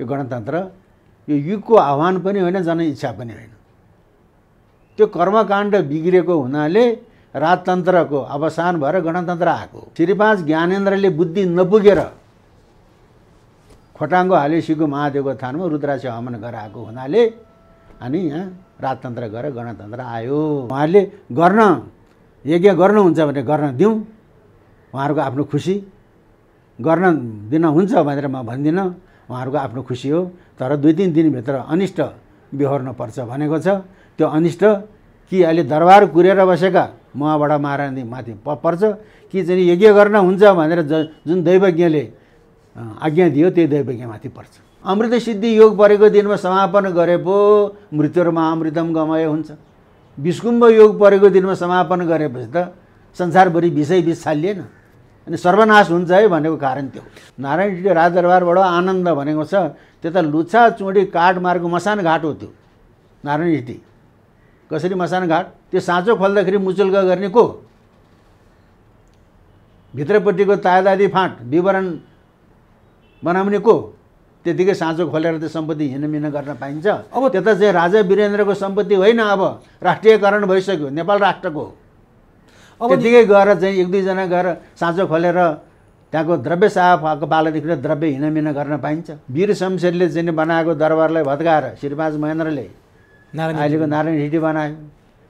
यो गणतन्त्र यो युगको आह्वान पनि होइन जन इच्छा पनि होइन त्यो कर्मकाण्ड बिग्रेको हुनाले राजतन्त्रको अवसान भएर गणतन्त्र आएको श्रीपाँच ज्ञानेन्द्रले बुद्धि नपुगेर खोटाङ्गो हालेसीको महादेवको थानमा रुद्राक्ष हमन गराएको हुनाले अनि यहाँ राजतन्त्र गएर गणतन्त्र आयो उहाँले गर्न यज्ञ गर्नुहुन्छ भने गर्न दिउँ उहाँहरूको आफ्नो खुसी गर्न दिन हुन्छ भनेर म भन्दिनँ उहाँहरूको आफ्नो खुसी हो तर दुई तिन दिनभित्र अनिष्ट पर्छ भनेको छ त्यो अनिष्ट कि अहिले दरबार कुरेर बसेका मुहाबाट महारानी माथि पर्छ कि चाहिँ यज्ञ गर्न हुन्छ भनेर ज जुन दैवज्ञले आज्ञा दियो त्यही दैवज्ञमाथि पर्छ अमृत सिद्धि योग परेको दिनमा समापन गरे पो मृत्युहरूमा अमृतम गमय हुन्छ विष्कुम्भ योग परेको दिनमा समापन गरेपछि त संसारभरि विषय विष छालिएन अनि सर्वनाश हुन्छ है भनेको कारण त्यो नारायणजीले राजदरबारबाट आनन्द भनेको छ त्यता लुच्छा चुँडी काठ मार्गको मसान घाट हो त्यो नारायण नारायणजी कसरी मसान घाट त्यो साँचो खोल्दाखेरि मुचुल्का गर्ने को भित्रपट्टिको तायदादी फाँट विवरण बनाउने को त्यतिकै साँचो खोलेर त्यो सम्पत्ति हिँडमिन गर्न पाइन्छ अब त्यता चाहिँ राजा वीरेन्द्रको सम्पत्ति होइन अब राष्ट्रियकरण भइसक्यो नेपाल राष्ट्रको त्यतिकै गएर चाहिँ एक दुईजना गएर साँचो खोलेर त्यहाँको द्रव्य साफको बालादेखि द्रव्य हिँडमिना गर्न पाइन्छ वीर शमशेरले चाहिँ बनाएको दरबारलाई भत्काएर श्रीमाज महेन्द्रले अहिलेको नारायण हिटी बनायो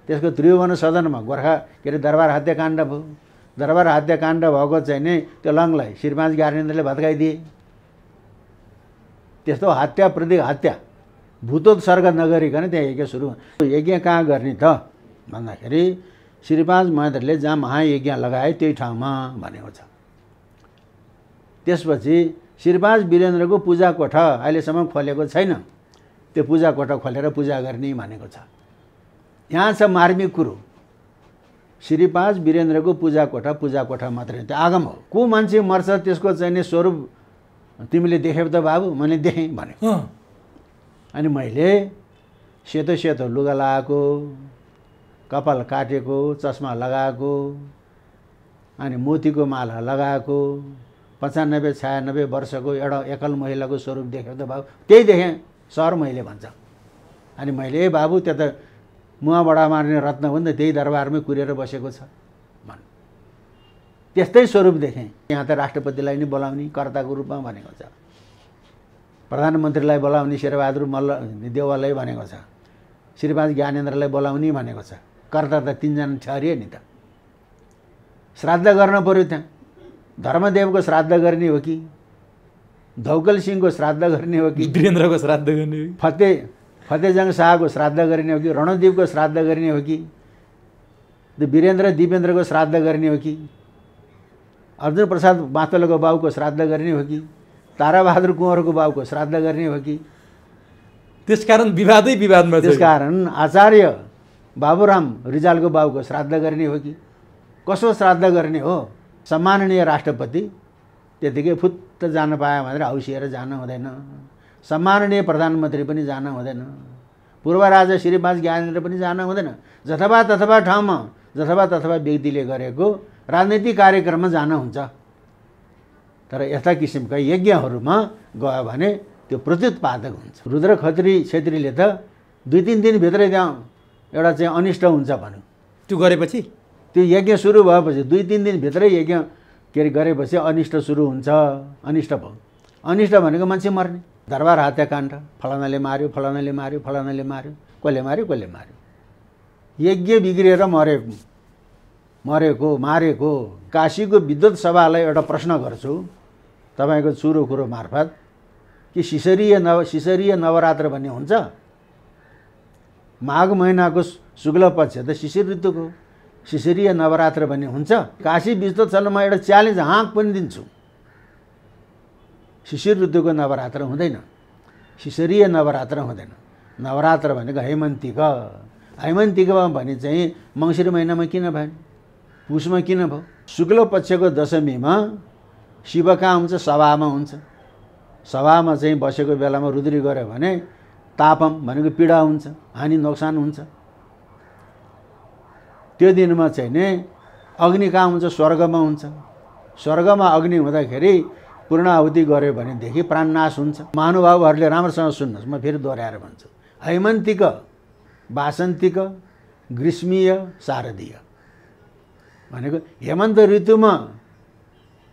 त्यसको त्रिभुवन सदनमा गोर्खा के अरे दरबार हत्याकाण्ड भयो दरबार हत्याकाण्ड भएको चाहिँ नि त्यो लङलाई श्रीपाँच ज्ञानेन्द्रले भत्काइदिए त्यस्तो हत्या प्रति हत्या भूतोत्सर्ग नगरिकन त्यहाँ यज्ञ सुरु यज्ञ कहाँ गर्ने त भन्दाखेरि श्रीपाद महेन्द्रले जहाँ महायज्ञ लगाए त्यही ठाउँमा भनेको छ त्यसपछि श्रीपाद वीरेन्द्रको पूजा कोठा अहिलेसम्म खोलेको छैन त्यो पूजा कोठा खोलेर पूजा गर्ने भनेको छ यहाँ छ मार्मिक कुरो श्रीपाद वीरेन्द्रको पूजा कोठा पूजा कोठा मात्रै त्यो आगम हो को मान्छे मर्छ त्यसको चाहिने स्वरूप तिमीले देख्यौ त बाबु मैले देखेँ भने अनि मैले सेतो सेतो लुगा लगाएको कपाल काटेको चस्मा लगाएको अनि मोतीको माला लगाएको पन्चानब्बे छयानब्बे वर्षको एउटा एकल महिलाको स्वरूप देखेको त बाबु त्यही देखेँ सर मैले भन्छ अनि मैले ए बाबु त्यो त मुवाबाट मार्ने रत्न हो नि त त्यही दरबारमै कुरेर बसेको छ भन् त्यस्तै स्वरूप देखेँ यहाँ त राष्ट्रपतिलाई नै बोलाउने कर्ताको रूपमा भनेको छ प्रधानमन्त्रीलाई बोलाउने शेरबहादुर मल्ल देवालय भनेको छ श्रीपाद ज्ञानेन्द्रलाई बोलाउने भनेको छ कर्ता त तिनजना छ अरे नि त श्राद्ध गर्न पऱ्यो त्यहाँ धर्मदेवको श्राद्ध गर्ने हो कि धौकल सिंहको श्राद्ध गर्ने हो कि वीरेन्द्रको श्राद्ध गर्ने हो कि फतेह फतेहजङ शाहको श्राद्ध गर्ने हो कि रणदीपको श्राद्ध गर्ने हो कि वीरेन्द्र दिपेन्द्रको श्राद्ध गर्ने हो कि अर्जुन प्रसाद बाँतलको बाउको श्राद्ध गर्ने हो कि ताराबहादुर कुँवरको बाउको श्राद्ध गर्ने हो कि त्यसकारण विवादै विवादमा त्यसकारण आचार्य बाबुराम रिजालको बाबुको श्राद्ध गर्ने हो कि कसो श्राद्ध गर्ने हो सम्माननीय राष्ट्रपति त्यतिकै फुत्त जान पायो भनेर हौसिएर जान हुँदैन सम्माननीय प्रधानमन्त्री पनि जान हुँदैन पूर्व राजा श्रीमास ज्ञानेन्द्र पनि जान हुँदैन जथवा तथवा ठाउँमा जथवा तथवा व्यक्तिले गरेको राजनीतिक कार्यक्रममा जान हुन्छ तर यस्ता किसिमका यज्ञहरूमा गयो भने त्यो प्रत्युत्पादक हुन्छ रुद्र खत्री छेत्रीले त दुई तिन दिनभित्रै त्यहाँ एउटा चाहिँ अनिष्ट हुन्छ भन्यो त्यो गरेपछि त्यो यज्ञ सुरु भएपछि दुई तिन दिनभित्रै यज्ञ के अरे गरेपछि अनिष्ट सुरु हुन्छ अनिष्ट भयो अनिष्ट भनेको मान्छे मर्ने दरबार हत्याकाण्ड फलानाले मार्यो फलानाले मार्यो फलानाले मार्यो कसले मार्यो कसले मार्यो यज्ञ बिग्रिएर मरे मरेको मारेको काशीको विद्युत सभालाई एउटा प्रश्न गर्छु तपाईँको चुरो कुरो मार्फत कि सिसरीय नव सिसरीय नवरात्र भन्ने हुन्छ माघ महिनाको शुक्ल पक्ष त शिशिर ऋतुको हो नवरात्र भन्ने हुन्छ काशी बिच म एउटा च्यालेन्ज हाँक पनि दिन्छु शिशिर ऋतुको नवरात्र हुँदैन शिशिरीय नवरात्र हुँदैन नवरात्र भनेको हैमन्तिक हैमन्तिकमा भने चाहिँ मङ्सिर महिनामा किन भयो पुसमा किन भयो शुक्ल पक्षको दशमीमा शिव कहाँ हुन्छ सभामा हुन्छ सभामा चाहिँ बसेको बेलामा रुद्री गऱ्यो भने तापम भनेको पीडा हुन्छ हानि नोक्सान हुन्छ त्यो दिनमा चाहिँ नै अग्नि कहाँ हुन्छ स्वर्गमा हुन्छ स्वर्गमा अग्नि हुँदाखेरि पूर्णाहुति गऱ्यो भनेदेखि प्राणनाश हुन्छ महानुभावहरूले राम्रोसँग सुन्नुहोस् म फेरि दोहोऱ्याएर भन्छु हैमन्तिक वासन्तिक ग्रीष्मीय शारदीय भनेको हेमन्त ऋतुमा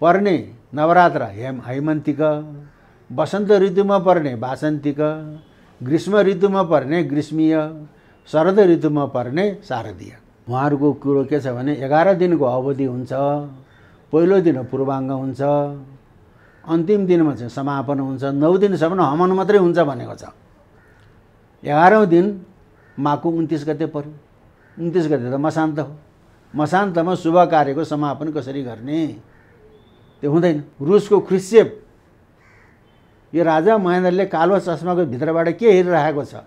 पर्ने नवरात्र हेम हैमन्तिक वसन्त ऋतुमा पर्ने वासन्तिक ग्रीष्म ऋतुमा पर्ने ग्रीष्मीय शरद ऋतुमा पर्ने शारदीय उहाँहरूको कुरो के छ भने एघार दिनको अवधि हुन्छ पहिलो दिन पूर्वाङ्ग हुन्छ अन्तिम दिनमा चाहिँ समापन हुन्छ नौ दिनसम्म हमन मात्रै हुन्छ भनेको छ एघारौँ दिन माघको उन्तिस गते पऱ्यो उन्तिस गते त मसान्त हो मसान्तमा शुभ कार्यको समापन कसरी गर्ने त्यो हुँदैन रुसको ख्रिसेप यो राजा महेन्द्रले कालो चस्माको भित्रबाट के हेरिरहेको छ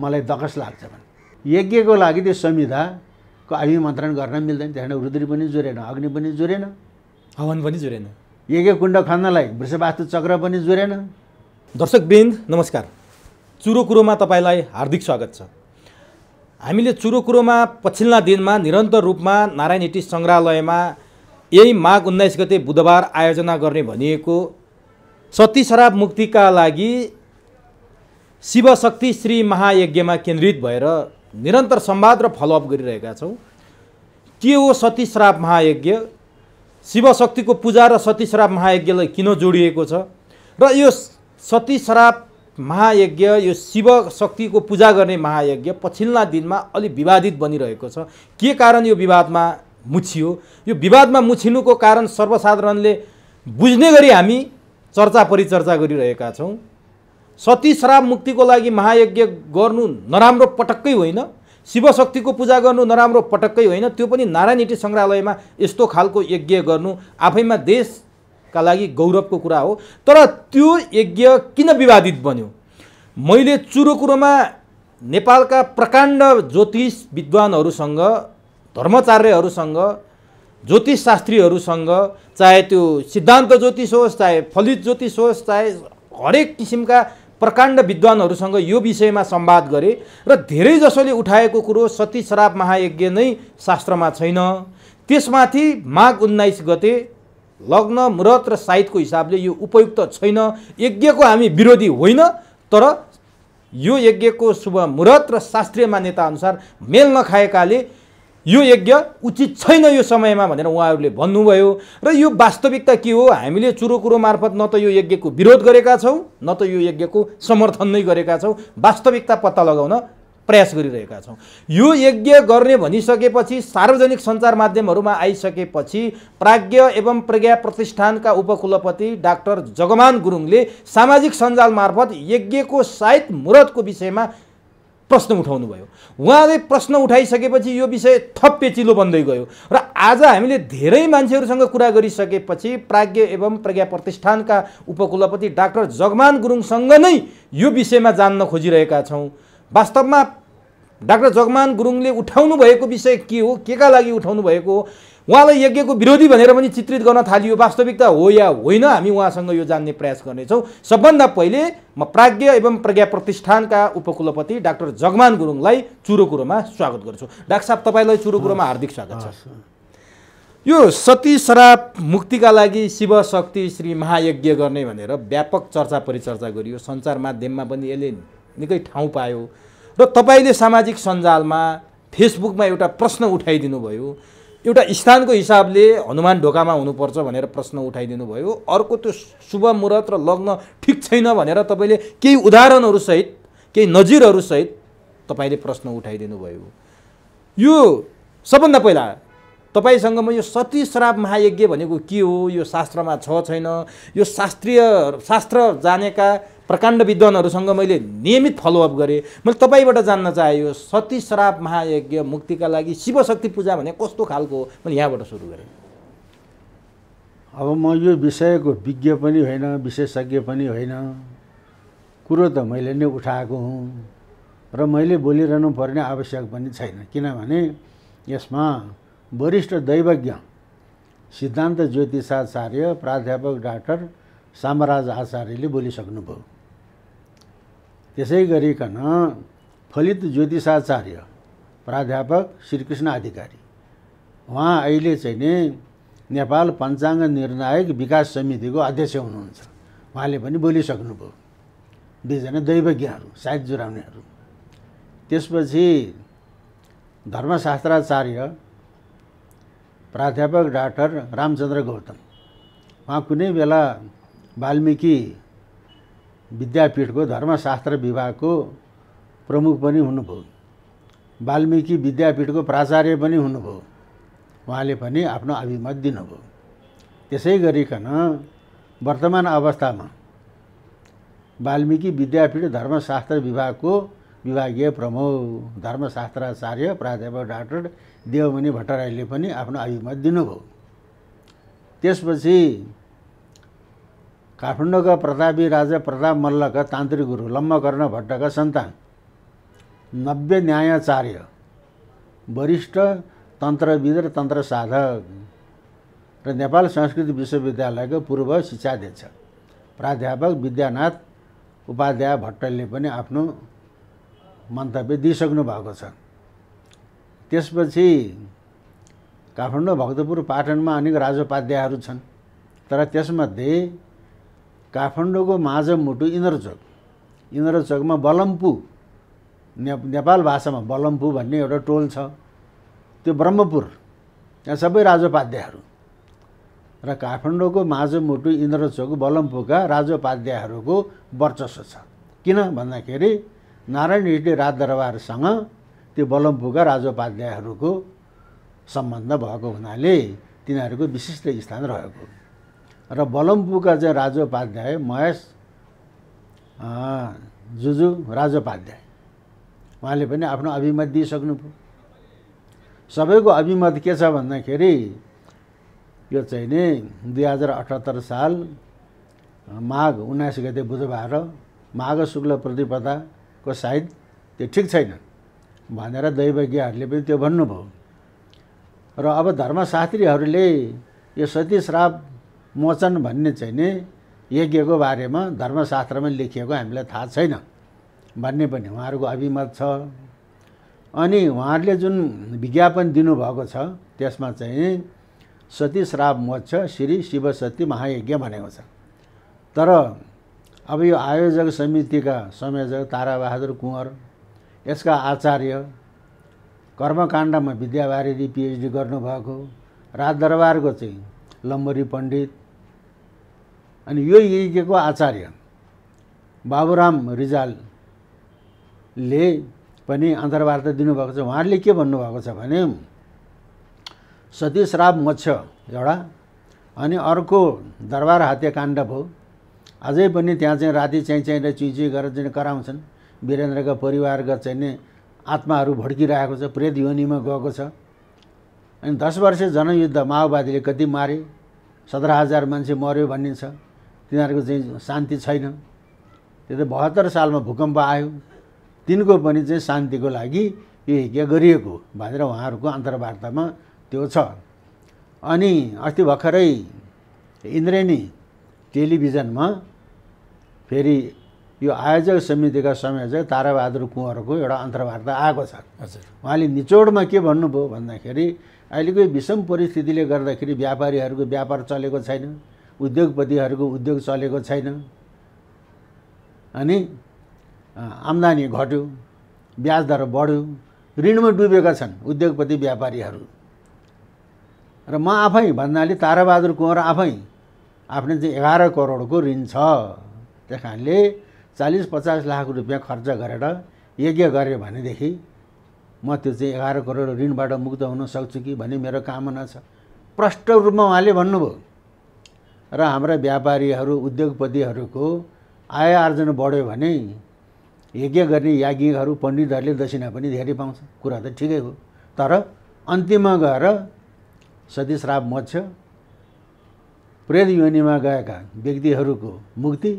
मलाई दकस लाग्छ भने यज्ञको लागि त्यो संविधाको अभिमन्त्रण गर्न मिल्दैन त्यहाँ रुद्री पनि जुरेन अग्नि पनि जुरेन हवन पनि जुरेन यज्ञ कुण्ड खन्नलाई वृषवास्तु चक्र पनि जुरेन दर्शक दर्शकवृन्द नमस्कार चुरो कुरोमा तपाईँलाई हार्दिक स्वागत छ हामीले चुरो कुरोमा पछिल्ला दिनमा निरन्तर रूपमा नारायण हिटी सङ्ग्रहालयमा यही माघ उन्नाइस गते बुधबार आयोजना गर्ने भनिएको सती शराब मुक्तिका लागि शिवशक्ति श्री महायज्ञमा केन्द्रित भएर निरन्तर संवाद र फलोअप गरिरहेका छौँ के हो सती श्राप महायज्ञ शिवशक्तिको पूजा र सती श्राप महायज्ञलाई किन जोडिएको छ र यो सती श्राप महायज्ञ यो शिवशक्तिको पूजा गर्ने महायज्ञ पछिल्ला दिनमा अलि विवादित बनिरहेको छ के कारण यो विवादमा मुछियो यो विवादमा मुछिनुको कारण सर्वसाधारणले बुझ्ने गरी हामी चर्चा परिचर्चा गरिरहेका छौँ सती श्राप मुक्तिको लागि महायज्ञ गर्नु नराम्रो पटक्कै होइन शिवशक्तिको पूजा गर्नु नराम्रो पटक्कै होइन त्यो पनि नारायणटी सङ्ग्रहालयमा यस्तो खालको यज्ञ गर्नु आफैमा देशका लागि गौरवको कुरा हो तर त्यो यज्ञ किन विवादित बन्यो मैले चुरो कुरोमा नेपालका प्रकाण्ड ज्योतिष विद्वानहरूसँग धर्मचार्यहरूसँग ज्योतिष शास्त्रीहरूसँग चाहे त्यो सिद्धान्त ज्योतिष होस् चाहे फलित ज्योतिष होस् चाहे हरेक किसिमका प्रकाण्ड विद्वानहरूसँग यो विषयमा सम्वाद गरे र धेरै जसोले उठाएको कुरो सती श्राप महायज्ञ नै शास्त्रमा छैन त्यसमाथि माघ उन्नाइस गते लग्न मुरत र साहित्यको हिसाबले यो उपयुक्त छैन यज्ञको हामी विरोधी होइन तर यो यज्ञको शुभ मुरत र शास्त्रीय मान्यताअनुसार मेल नखाएकाले यो यज्ञ उचित छैन यो समयमा भनेर उहाँहरूले भन्नुभयो र यो वास्तविकता के हो हामीले चुरो कुरो मार्फत न त यो यज्ञको विरोध गरेका छौँ न त यो यज्ञको समर्थन नै गरेका छौँ वास्तविकता पत्ता लगाउन प्रयास गरिरहेका छौँ यो यज्ञ गर्ने भनिसकेपछि सार्वजनिक सञ्चार माध्यमहरूमा आइसकेपछि प्राज्ञ एवं प्रज्ञा प्रतिष्ठानका उपकुलपति डाक्टर जगमान गुरुङले सामाजिक सञ्जाल मार्फत यज्ञको सायद मुरतको विषयमा प्रश्न उठाउनुभयो उहाँले प्रश्न उठाइसकेपछि यो विषय थप पेचिलो बन्दै गयो र आज हामीले धेरै मान्छेहरूसँग कुरा गरिसकेपछि प्राज्ञ एवं प्रज्ञा प्रतिष्ठानका उपकुलपति डाक्टर जगमान गुरुङसँग नै यो विषयमा जान्न खोजिरहेका छौँ वास्तवमा डाक्टर जगमान गुरुङले उठाउनु भएको विषय के हो केका लागि उठाउनु भएको हो उहाँलाई यज्ञको विरोधी भनेर पनि चित्रित गर्न थालियो वास्तविकता हो या होइन हामी उहाँसँग यो जान्ने प्रयास गर्नेछौँ सबभन्दा पहिले म प्राज्ञ एवं प्रज्ञा प्रतिष्ठानका उपकुलपति डाक्टर जगमान गुरुङलाई चुरो कुरोमा स्वागत गर्छु डाक्टर साहब तपाईँलाई चुरो कुरोमा हार्दिक स्वागत छ यो सती शराब मुक्तिका लागि शिव शक्ति श्री महायज्ञ गर्ने भनेर व्यापक चर्चा परिचर्चा गरियो सञ्चार माध्यममा पनि यसले निकै ठाउँ पायो र तपाईँले सामाजिक सञ्जालमा फेसबुकमा एउटा प्रश्न उठाइदिनु भयो एउटा स्थानको हिसाबले हनुमान ढोकामा हुनुपर्छ भनेर प्रश्न उठाइदिनु भयो अर्को त्यो शुभ मुहूर्त र लग्न ठिक छैन भनेर तपाईँले केही उदाहरणहरूसहित केही नजिरहरूसहित तपाईँले प्रश्न उठाइदिनु भयो यो सबभन्दा पहिला तपाईँसँग म यो सती श्राप महायज्ञ भनेको के हो यो शास्त्रमा छ छैन यो शास्त्रीय शास्त्र जानेका प्रकाण्ड विद्वानहरूसँग मैले नियमित फलोअप गरेँ मैले तपाईँबाट जान्न चाहे यो सती श्राप महायज्ञ मुक्तिका लागि शिवशक्ति पूजा भने कस्तो खालको हो मैले यहाँबाट सुरु गरेँ अब म यो विषयको विज्ञ पनि होइन विशेषज्ञ पनि होइन कुरो त मैले नै उठाएको हुँ र मैले बोलिरहनु पर्ने आवश्यक पनि छैन किनभने यसमा वरिष्ठ दैवज्ञ सिद्धान्त ज्योतिषाचार्य प्राध्यापक डाक्टर सामराज आचार्यले बोलिसक्नुभयो त्यसै गरिकन फलित ज्योतिषाचार्य प्राध्यापक श्रीकृष्ण अधिकारी उहाँ अहिले चाहिँ नि नेपाल पञ्चाङ्ग निर्णायक विकास समितिको अध्यक्ष हुनुहुन्छ उहाँले पनि बोलिसक्नुभयो दुईजना दैवज्ञहरू सायद जुराउनेहरू त्यसपछि धर्मशास्त्राचार्य प्राध्यापक डाक्टर रामचन्द्र गौतम उहाँ कुनै बेला वाल्मिकी विद्यापीठको धर्मशास्त्र विभागको प्रमुख पनि हुनुभयो वाल्मिकी विद्यापीठको प्राचार्य पनि हुनुभयो उहाँले पनि आफ्नो अभिमत दिनुभयो त्यसै गरिकन वर्तमान अवस्थामा वाल्मीकि विद्यापीठ धर्मशास्त्र विभागको विभागीय प्रमुख धर्मशास्त्राचार्य प्राध्यापक डाक्टर देवमणि भट्टराईले पनि आफ्नो अभिमत दिनुभयो त्यसपछि काठमाडौँका प्रतापी राजा प्रताप मल्लका तान्त्रिक गुरु लम्बकर्ण भट्टका सन्तान नव्य न्यायाचार्य वरिष्ठ तन्त्रविद र तन्त्र साधक र नेपाल संस्कृति विश्वविद्यालयको पूर्व शिक्षाध्यक्ष प्राध्यापक विद्यानाथ उपाध्याय भट्टले पनि आफ्नो मन्तव्य दिइसक्नु भएको छ त्यसपछि काठमाडौँ भक्तपुर पाटनमा अनेक राजोपाध्यायहरू छन् तर त्यसमध्ये काठमाडौँको माझमुटु इन्द्रचोक इन्द्रचोकमा बलम्पु ने नेपाल भाषामा बलम्पु भन्ने एउटा टोल छ त्यो ब्रह्मपुर यहाँ सबै राजोपाध्यायहरू र काठमाडौँको माझमुटु इन्द्रचोक बलम्पुका राजोपाध्यायहरूको वर्चस्व छ किन भन्दाखेरि नारायण रेड्डी राजदरबारसँग त्यो बलम्पुका राजोपाध्यायहरूको सम्बन्ध भएको हुनाले तिनीहरूको विशिष्ट स्थान रहेको र बलमपुरका चाहिँ राजोपाध्याय महेश जुजु राजोपाध्याय उहाँले पनि आफ्नो अभिमत दिइसक्नु सबैको अभिमत के छ भन्दाखेरि यो चाहिँ नि दुई हजार अठहत्तर साल माघ उन्नाइस गते बुधबार माघ शुक्ल प्रतिपदाको सायद त्यो ठिक छैन भनेर दैवज्ञहरूले पनि त्यो भन्नुभयो र अब धर्मशास्त्रीहरूले यो सती श्राप मोचन भन्ने चाहिँ नि यज्ञको बारेमा धर्मशास्त्रमा लेखिएको हामीलाई थाहा छैन भन्ने पनि उहाँहरूको अभिमत छ अनि उहाँहरूले जुन विज्ञापन दिनुभएको छ त्यसमा चाहिँ सती श्राप मोक्ष श्री शिवसती महायज्ञ भनेको छ तर अब यो आयोजक समितिका संयोजक ताराबहादुर कुँवर यसका आचार्य कर्मकाण्डमा विद्यावारिधि पिएचडी गर्नुभएको राजदरबारको चाहिँ लम्बरी पण्डित अनि यो यज्ञको आचार्य बाबुराम रिजालले पनि अन्तर्वार्ता दिनुभएको छ उहाँहरूले के भन्नुभएको छ भने सतीश श्राप मच्छ एउटा अनि अर्को दरबार हत्याकाण्ड भयो अझै पनि त्यहाँ चाहिँ राति चाहिँ चाहिँ र चुइँ गरेर चाहिँ कराउँछन् वीरेन्द्रका परिवारका चाहिँ नि आत्माहरू भड्किरहेको छ प्रेत योनिमा गएको छ अनि दस वर्ष जनयुद्ध माओवादीले कति मारे सत्र हजार मान्छे मऱ्यो भनिन्छ तिनीहरूको चाहिँ शान्ति छैन त्यो त बहत्तर सालमा भूकम्प आयो तिनको पनि चाहिँ शान्तिको लागि यो हिज्ञा गरिएको भनेर उहाँहरूको अन्तर्वार्तामा त्यो छ अनि अस्ति भर्खरै इन्द्रेणी टेलिभिजनमा फेरि यो आयोजक समितिका संयोजक ताराबहादुर कुँवरको एउटा अन्तर्वार्ता आएको छ हजुर उहाँले निचोडमा के भन्नुभयो भन्दाखेरि अहिलेको विषम परिस्थितिले गर्दाखेरि व्यापारीहरूको व्यापार चलेको छैन उद्योगपतिहरूको उद्योग चलेको छैन अनि आम्दानी घट्यो ब्याज दर बढ्यो ऋणमा डुबेका छन् उद्योगपति व्यापारीहरू र म आफै भन्नाले तारबहादुर कुँवर आफै आफ्नो चाहिँ एघार करोडको ऋण छ त्यस कारणले चालिस पचास लाख रुपियाँ खर्च गरेर यज्ञ गऱ्यो भनेदेखि म त्यो चाहिँ एघार करोड ऋणबाट मुक्त हुन सक्छु कि भन्ने मेरो कामना छ प्रष्ट रूपमा उहाँले भन्नुभयो र हाम्रा व्यापारीहरू उद्योगपतिहरूको आय आर्जन बढ्यो भने यज्ञ गर्ने याज्ञहरू पण्डितहरूले दक्षिणा पनि धेरै पाउँछ कुरा त ठिकै हो तर अन्तिममा गएर श्राप मत्स प्रेत योनिमा गएका व्यक्तिहरूको मुक्ति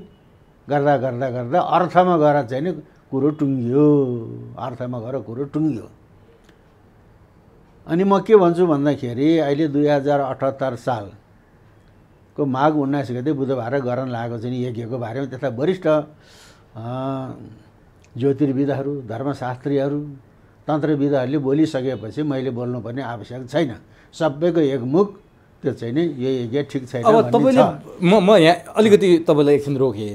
गर्दा गर्दा गर्दा अर्थमा गएर चाहिँ नि कुरो टुङ्गियो अर्थमा गएर कुरो टुङ्गियो अनि म के भन्छु भन्दाखेरि अहिले दुई हजार अठहत्तर साल को माघ उन्नाइस गते बुधबार गरन लागेको छ नि यज्ञको बारेमा त्यस्ता वरिष्ठ ज्योतिर्विदहरू धर्मशास्त्रीहरू तन्त्रविदहरूले बोलिसकेपछि मैले बोल्नुपर्ने आवश्यक छैन सबैको एकमुख त्यो चाहिँ नि यो यज्ञ ठिक छैन म म यहाँ अलिकति तपाईँलाई एकछिन रोकेँ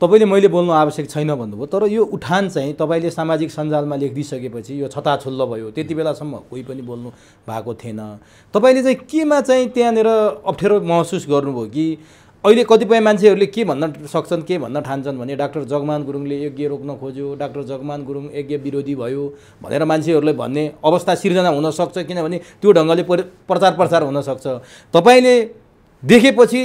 तपाईँले मैले बोल्नु आवश्यक छैन भन्नुभयो तर यो उठान चाहिँ तपाईँले सामाजिक सञ्जालमा लेखिदिइसकेपछि यो छताछुल्ल भयो त्यति बेलासम्म कोही पनि बोल्नु भएको थिएन तपाईँले चाहिँ केमा चाहिँ त्यहाँनिर अप्ठ्यारो महसुस गर्नुभयो कि अहिले कतिपय मान्छेहरूले के भन्न सक्छन् के भन्न ठान्छन् भने डाक्टर जगमान गुरुङले यज्ञ रोक्न खोज्यो डाक्टर जगमान गुरुङ यज्ञ विरोधी भयो भनेर मान्छेहरूलाई भन्ने अवस्था सिर्जना हुनसक्छ किनभने त्यो ढङ्गले प्रचार प्रसार हुनसक्छ तपाईँले देखेपछि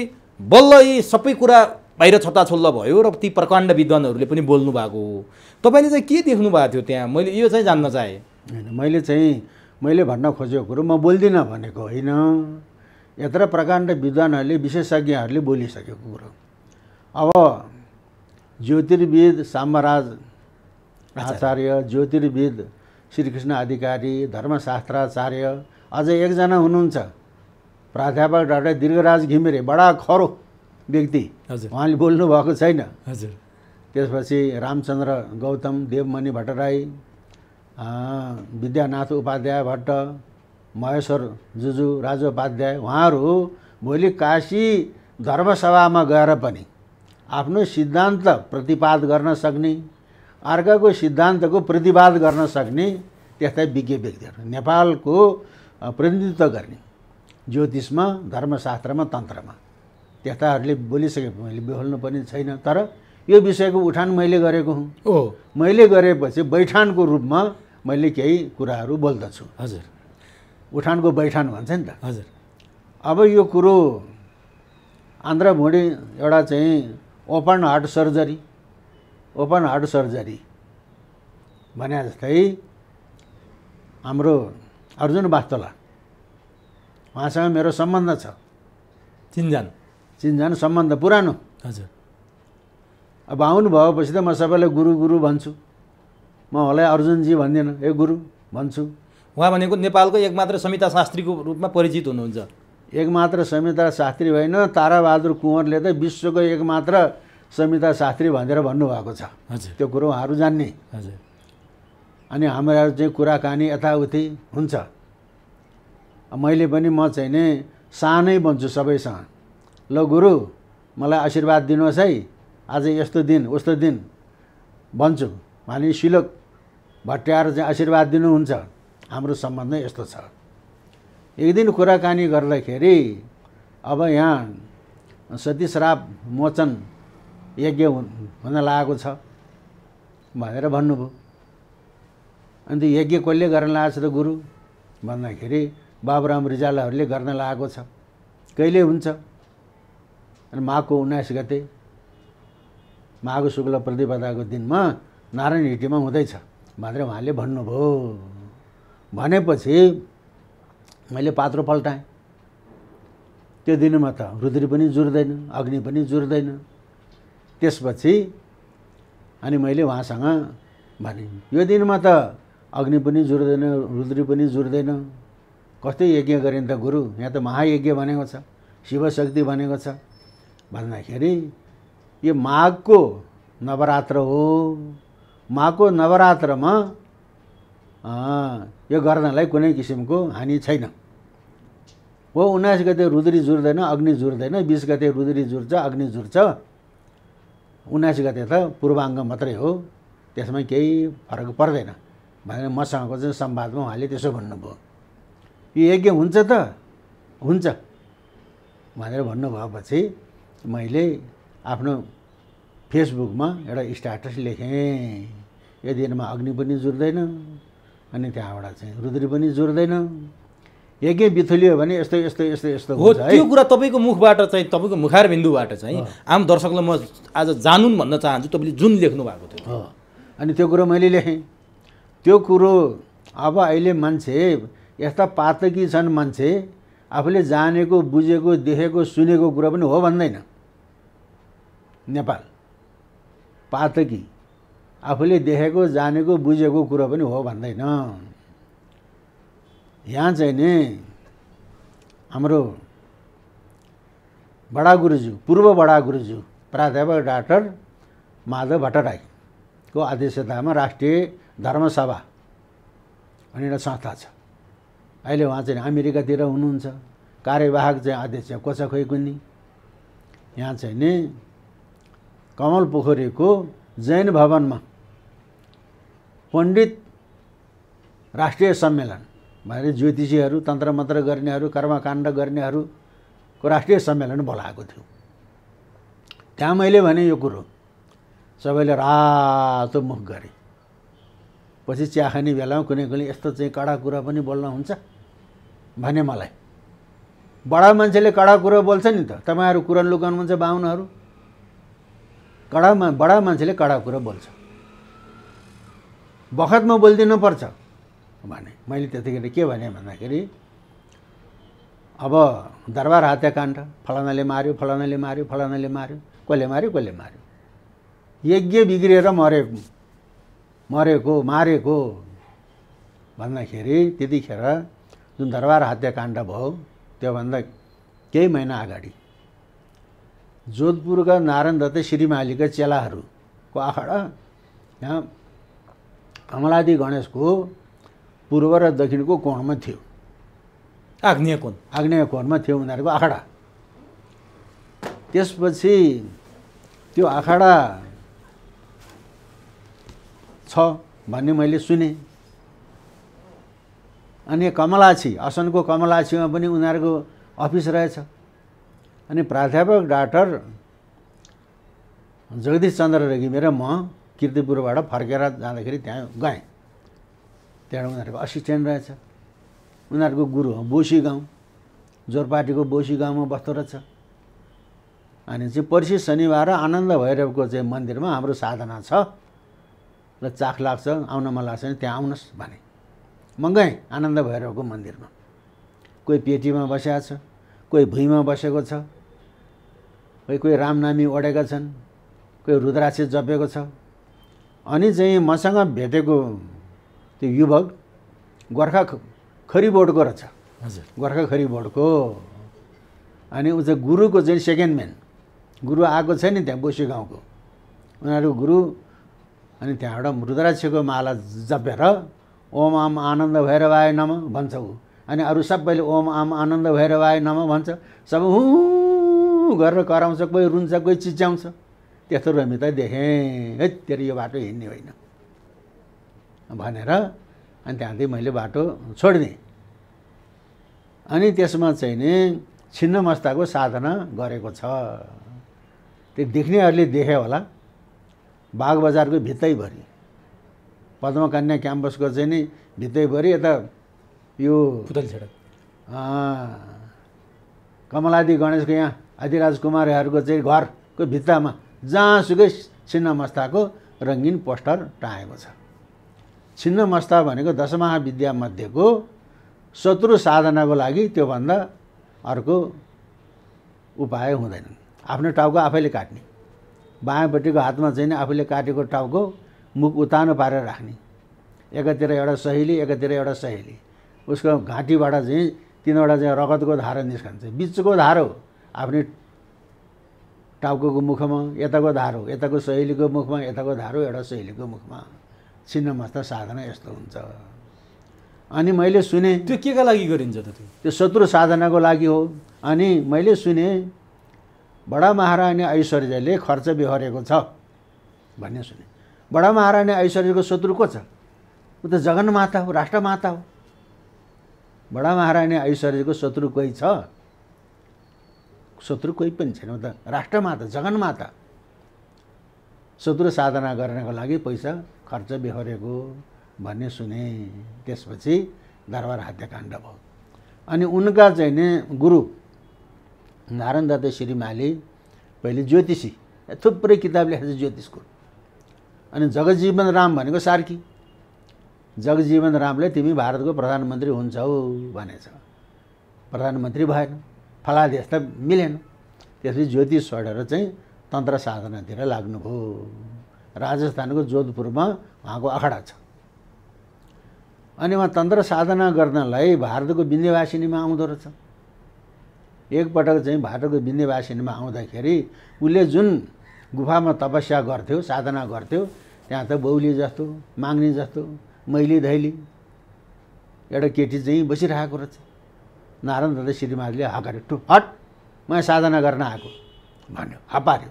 बल्ल यी सबै कुरा बाहिर छताछोल्ल भयो र ती प्रकाण्ड विद्वानहरूले पनि बोल्नु भएको हो तपाईँले चाहिँ के देख्नु भएको थियो त्यहाँ मैले यो चाहिँ जान्न चाहेँ होइन मैले चाहिँ मैले भन्न खोजेको कुरो म बोल्दिनँ भनेको होइन यत्र प्रकाण्ड विद्वानहरूले विशेषज्ञहरूले बोलिसकेको कुरो अब ज्योतिर्विद साम्राज आचार्य ज्योतिर्विद श्रीकृष्ण अधिकारी धर्मशास्त्राचार्य अझै एकजना हुनुहुन्छ प्राध्यापक डाक्टर दीर्घराज घिमिरे बडा खरो व्यक्ति उहाँले बोल्नु भएको छैन हजुर त्यसपछि रामचन्द्र गौतम देवमणि भट्टराई विद्यानाथ उपाध्याय भट्ट महेश्वर जुजु राजोपाध्याय उहाँहरू भोलि काशी धर्मसभामा गएर पनि आफ्नो सिद्धान्त प्रतिपाद गर्न सक्ने अर्काको सिद्धान्तको प्रतिवाद गर्न सक्ने त्यस्तै विज्ञ व्यक्तिहरू नेपालको प्रतिनिधित्व गर्ने ज्योतिषमा धर्मशास्त्रमा तन्त्रमा त्यताहरूले बोलिसके मैले बेहोल्नु पनि छैन तर यो विषयको उठान मैले गरेको हुँ हो मैले गरेपछि बैठानको रूपमा मैले केही कुराहरू बोल्दछु हजुर उठानको बैठान भन्छ नि त हजुर अब यो कुरो आन्ध्राभुँडी एउटा चाहिँ open heart surgery open heart surgery भने जस्तै हाम्रो अर्जुन बास्तोला उहाँसँग मेरो सम्बन्ध छ चिन्जान चिनजान सम्बन्ध पुरानो हजुर अब आउनु भएपछि त म सबैलाई गुरु गुरु भन्छु म होला अर्जुनजी भन्दिनँ ए गुरु भन्छु उहाँ भनेको नेपालको एकमात्र संहिता शास्त्रीको रूपमा परिचित हुनुहुन्छ एकमात्र संहिता शास्त्री होइन ताराबहादुर कुँवरले त विश्वको एकमात्र संहिता शास्त्री भनेर भन्नुभएको छ हजुर त्यो कुरो उहाँहरू जान्ने हजुर अनि हाम्रो चाहिँ कुराकानी यताउति हुन्छ मैले पनि म चाहिँ नै सानै बन्छु सबैसँग ल गुरु मलाई आशीर्वाद दिनुहोस् है आज यस्तो दिन उस्तो दिन भन्छु भने शिलोक भट्ट्याएर चाहिँ आशीर्वाद दिनुहुन्छ हाम्रो सम्बन्ध यस्तो छ एक दिन कुराकानी गर्दाखेरि अब यहाँ सती श्राप मोचन यज्ञ हुन लागेको छ भनेर भन्नुभयो अन्त यज्ञ कसले गर्न लागेको छ त गुरु भन्दाखेरि बाबुराम रिजालाहरूले गर्न लागेको छ कहिले हुन्छ अनि माघको उन्नाइस गते माघ शुक्ल प्रतिपदाको दिनमा नारायण हिटीमा हुँदैछ भनेर उहाँले भन्नुभयो भनेपछि मैले पात्र पल्टाएँ त्यो दिनमा त रुद्री पनि जुर्दैन अग्नि पनि जुर्दैन त्यसपछि अनि मैले उहाँसँग भने यो दिनमा त अग्नि पनि जुर्दैन रुद्री पनि जुर्दैन कस्तै यज्ञ गरिन् त गुरु यहाँ त महायज्ञ भनेको छ शिवशक्ति भनेको छ भन्दाखेरि यो माघको नवरात्र हो माघको नवरात्रमा यो गर्नलाई कुनै किसिमको हानि छैन हो उन्नाइस गते रुद्री जुर्दैन अग्नि जुर्दैन बिस गते रुद्री जुर्छ अग्नि जुर्छ उन्नाइस गते त पूर्वाङ्ग मात्रै हो त्यसमा केही फरक पर्दैन भनेर मसँगको चाहिँ संवादमा उहाँले त्यसो भन्नुभयो यो यज्ञ हुन्छ त हुन्छ भनेर भन्नुभएपछि मैले आफ्नो फेसबुकमा एउटा स्ट्याटस लेखेँ यो दिनमा अग्नि पनि जुर्दैन अनि त्यहाँबाट चाहिँ रुद्री पनि जुर्दैन एकै बिथुलियो भने यस्तो यस्तो यस्तो यस्तो हो त्यो कुरा तपाईँको मुखबाट चाहिँ तपाईँको मुखार बिन्दुबाट चाहिँ आम दर्शकलाई म आज जानुन् भन्न चाहन्छु तपाईँले जुन लेख्नु भएको थियो अनि त्यो कुरो मैले लेखेँ त्यो कुरो अब अहिले मान्छे यस्ता पातकी छन् मान्छे आफूले जानेको बुझेको देखेको सुनेको कुरो पनि हो भन्दैन नेपाल पातकी आफूले देखेको जानेको बुझेको कुरो पनि हो भन्दैन यहाँ चाहिँ नि हाम्रो बडा गुरुज्यू पूर्व बडा गुरुज्यू प्राध्यापक डाक्टर माधव भट्टराईको अध्यक्षतामा राष्ट्रिय धर्मसभा भन्ने एउटा संस्था छ अहिले उहाँ चाहिँ अमेरिकातिर हुनुहुन्छ कार्यवाहक चाहिँ अध्यक्ष कोचा खोइकुन्नी यहाँ चाहिँ नि कमल पोखरीको जैन भवनमा पण्डित राष्ट्रिय सम्मेलन भनेर ज्योतिषीहरू तन्त्र मन्त्र गर्नेहरू कर्मकाण्ड गर्नेहरूको राष्ट्रिय सम्मेलन बोलाएको थियो त्यहाँ मैले भने यो कुरो सबैले रातो मुख गरेँ पछि चिया खाने बेलामा कुनै कुनै यस्तो चाहिँ कडा कुरा पनि बोल्न हुन्छ भने मलाई बडा मान्छेले कडा कुरो बोल्छ नि त तपाईँहरू कुरा लुकाउनुहुन्छ बाहुनहरू कडा मा बडा मान्छेले कडा कुरो बोल्छ बखतमा बोलिदिनु पर्छ भने मैले त्यतिखेर के भने भन्दाखेरि अब दरबार हत्याकाण्ड फलानाले मार्यो फलानाले मार्यो फलानाले मार्यो कसले मार्यो कसले मार्यो यज्ञ बिग्रिएर मरे मरेको मारेको भन्दाखेरि त्यतिखेर जुन दरबार हत्याकाण्ड भयो त्योभन्दा केही महिना अगाडि जोधपुरका नारायण रते श्रीमालीका चेलाहरूको आखाडा यहाँ कमलादी गणेशको पूर्व र दक्षिणको कोणमा थियो आग्नेय कोण आग्नेय कोणमा थियो उनीहरूको आखाडा त्यसपछि त्यो आखाडा छ भन्ने मैले सुने अनि कमलाछी असनको कमलाछीमा पनि उनीहरूको अफिस रहेछ अनि प्राध्यापक डाक्टर जगदीश चन्द्र रेग्मी र म किर्तिपुरबाट फर्केर जाँदाखेरि त्यहाँ गएँ त्यहाँबाट उनीहरूको असिस्टेन्ट रहेछ उनीहरूको गुरु हो बोसी गाउँ जोरपाटीको बोसी गाउँमा बस्दो रहेछ अनि चाहिँ पर्सि शनिबार आनन्द भैरवको चाहिँ मन्दिरमा हाम्रो साधना छ र चाख लाग्छ आउन मन लाग्छ भने त्यहाँ आउनुहोस् भने म गएँ आनन्द भैरवको मन्दिरमा कोही पेटीमा बसेको छ कोही भुइँमा बसेको छ कोही कोही रामनामी ओढेका छन् कोही रुद्राक्ष जपेको छ अनि चाहिँ मसँग भेटेको त्यो युवक गोर्खा खरी बोर्डको रहेछ हजुर गोर्खा खरी बोर्डको अनि ऊ चाहिँ गुरुको चाहिँ सेकेन्ड म्यान गुरु आएको छ नि त्यहाँ बोसी गाउँको उनीहरू गुरु अनि त्यहाँबाट रुद्राक्षको माला जपेर ओम आम आनन्द भएर भए नम भन्छ ऊ अनि अरू सबैले ओम आम आनन्द भएर भए नम भन्छ सबै हु गरेर कराउँछ कोही रुन्छ कोही चिच्याउँछ त्यत्रो हामी त देखेँ है तेरो यो बाटो हिँड्ने होइन भनेर अनि त्यहाँदेखि मैले बाटो छोडिदिएँ अनि त्यसमा चाहिँ नि छिन्नमस्ताको साधना गरेको छ त्यो देख्नेहरूले देखे होला बाग बजारको भित्तैभरि पद्मकन्या क्याम्पसको चाहिँ नि भित्तैभरि यता यो कमलादी गणेशको यहाँ आदिराज कुमारहरूको चाहिँ घरको भित्तामा जहाँसुकै छिन्नमस्ताको रङ्गिन पोस्टर टाँगेको छ छिन्नमस्ता भनेको मध्येको शत्रु साधनाको लागि त्योभन्दा अर्को उपाय हुँदैन आफ्नो टाउको आफैले काट्ने बायाँपट्टिको हातमा चाहिँ आफूले काटेको टाउको मुख उतानो पारेर राख्ने एकातिर एउटा सहेली एकातिर एउटा सहेली उसको घाँटीबाट चाहिँ तिनवटा चाहिँ रगतको धारा निस्कन्छ बिचको धारो आफ्नै टाउको मुखमा यताको धारो यताको शैलीको मुखमा यताको धारो एउटा शैलीको मुखमा छिन्नमस्त साधना यस्तो हुन्छ अनि मैले सुने त्यो के का लागि गरिन्छ त त्यो त्यो शत्रु साधनाको लागि हो अनि मैले सुने बडा महारानी ऐश्वर्यले खर्च बेहोरेको छ भन्ने सुने बडा महारानी ऐश्वर्यको शत्रु को छ ऊ त जगन्माता हो राष्ट्रमाता हो बडा महारानी ऐश्वर्यको शत्रु कोही छ शत्रु कोही पनि छैन त राष्ट्रमाता जगनमाता शत्रु साधना गर्नको लागि पैसा खर्च बेहोरेको भन्ने सुने त्यसपछि दरबार हत्याकाण्ड भयो अनि उनका चाहिँ नि गुरु नारायण दत्त श्रीमाले पहिले ज्योतिषी थुप्रै किताब लेखेको छ ज्योतिषको अनि जगजीवन राम भनेको सार्की जगजीवन रामले तिमी भारतको प्रधानमन्त्री हुन्छौ भनेछ प्रधानमन्त्री भएन फलादेश त मिलेन त्यसपछि ज्योतिष छोडेर चाहिँ तन्त्र साधनातिर लाग्नुभयो राजस्थानको जोधपुरमा उहाँको अखडा छ अनि उहाँ तन्त्र साधना गर्नलाई भारतको विन्ध्यवासिनीमा आउँदो रहेछ एकपटक चाहिँ भारतको विन्ध्यवासिनीमा आउँदाखेरि उसले जुन गुफामा तपस्या गर्थ्यो साधना गर्थ्यो त्यहाँ त बौली जस्तो माग्ने जस्तो मैली धैली एउटा केटी चाहिँ बसिरहेको रहेछ नारायण दादा श्रीमारले हकार्यो टु हट म यहाँ साधना गर्न आएको भन्यो हपार्यो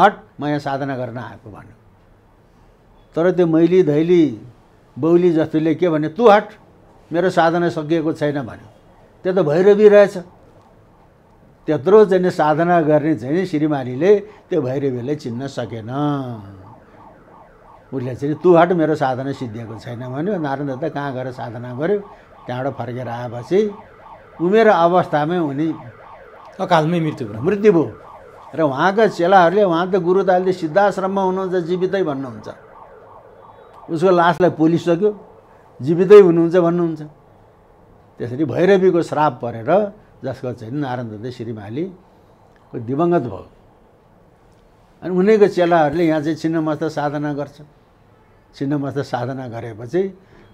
हट म यहाँ साधना गर्न आएको भन्यो तर त्यो मैली धैली बौली जस्तोले के भन्यो तु हट मेरो साधना सकिएको छैन भन्यो त्यो त भैरवी रहेछ त्यत्रो चाहिँ साधना गर्ने चाहिँ श्रीमारीले त्यो भैरवीलाई चिन्न सकेन उसले चाहिँ तु हट मेरो साधना सिद्धिएको छैन भन्यो नारायण दादा कहाँ गएर साधना गर्यो त्यहाँबाट फर्केर आएपछि उमेर अवस्थामै उनी अकालमै मृत्यु भयो मृत्यु भयो र उहाँका चेलाहरूले उहाँ त गुरु त अहिले सिद्धाश्रममा हुनुहुन्छ जीवितै भन्नुहुन्छ उसको लासलाई पोलिसक्यो जीवितै हुनुहुन्छ भन्नुहुन्छ त्यसरी भैरवीको श्राप परेर जसको चाहिँ नारायण दत्त श्रीमालीको दिवङ्गत भयो अनि उनीको चेलाहरूले यहाँ चाहिँ छिन्नमस्त साधना गर्छ छिन्नमस्त साधना गरेपछि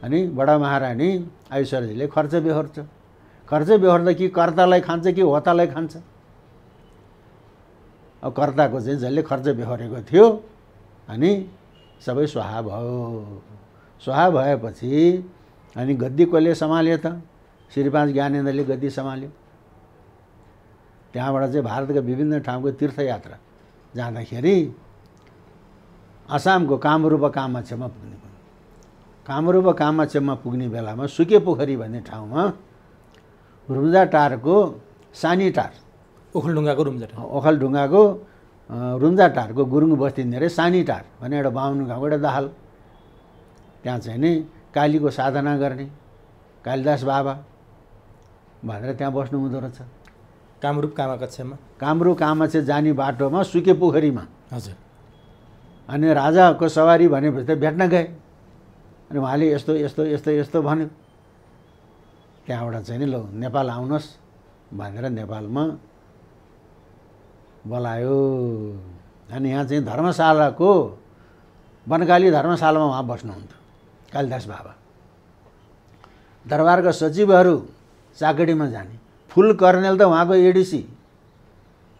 अनि बडा महारानी ऐश्वर्यजीले खर्च बेहोर्छ खर्च बेहोर्दा कि कर्तालाई खान्छ कि होतालाई खान्छ अब कर्ताको चाहिँ जसले खर्च बेहोरेको थियो अनि सबै स्वाहा भयो स्वाहा भएपछि अनि गद्दी कसले सम्हाल्यो त श्रीपाँच ज्ञानेन्द्रले गद्दी सम्हाल्यो त्यहाँबाट चाहिँ भारतका विभिन्न ठाउँको तीर्थयात्रा जाँदाखेरि आसामको कामरूप कामाक्षमा पुग्नु कामरूप कामाचेममा पुग्ने बेलामा सुके पोखरी भन्ने ठाउँमा टारको रुम्जाटारको सानीटार ओखलढुङ्गाको रुम्जा टार ओखलढुङ्गाको टारको गुरुङ बस्ती सानी सानीटार भने एउटा बाहुन गाउँ एउटा दाहाल त्यहाँ चाहिँ नि कालीको साधना गर्ने कालिदास बाबा भनेर त्यहाँ बस्नु हुँदो रहेछ कामरूप कामाकक्षमा कामरूप कामाक्ष जाने बाटोमा सुके पोखरीमा हजुर अनि राजाको सवारी भनेपछि त भेट्न गएँ अनि उहाँले यस्तो यस्तो यस्तो यस्तो भन्यो त्यहाँबाट चाहिँ नि ल नेपाल आउनुहोस् भनेर नेपालमा बोलायो अनि यहाँ चाहिँ धर्मशालाको वनकाली धर्मशालामा उहाँ बस्नुहुन्थ्यो कालिदास बाबा दरबारका सचिवहरू चाकडीमा जाने फुल कर्नेल त उहाँको एडिसी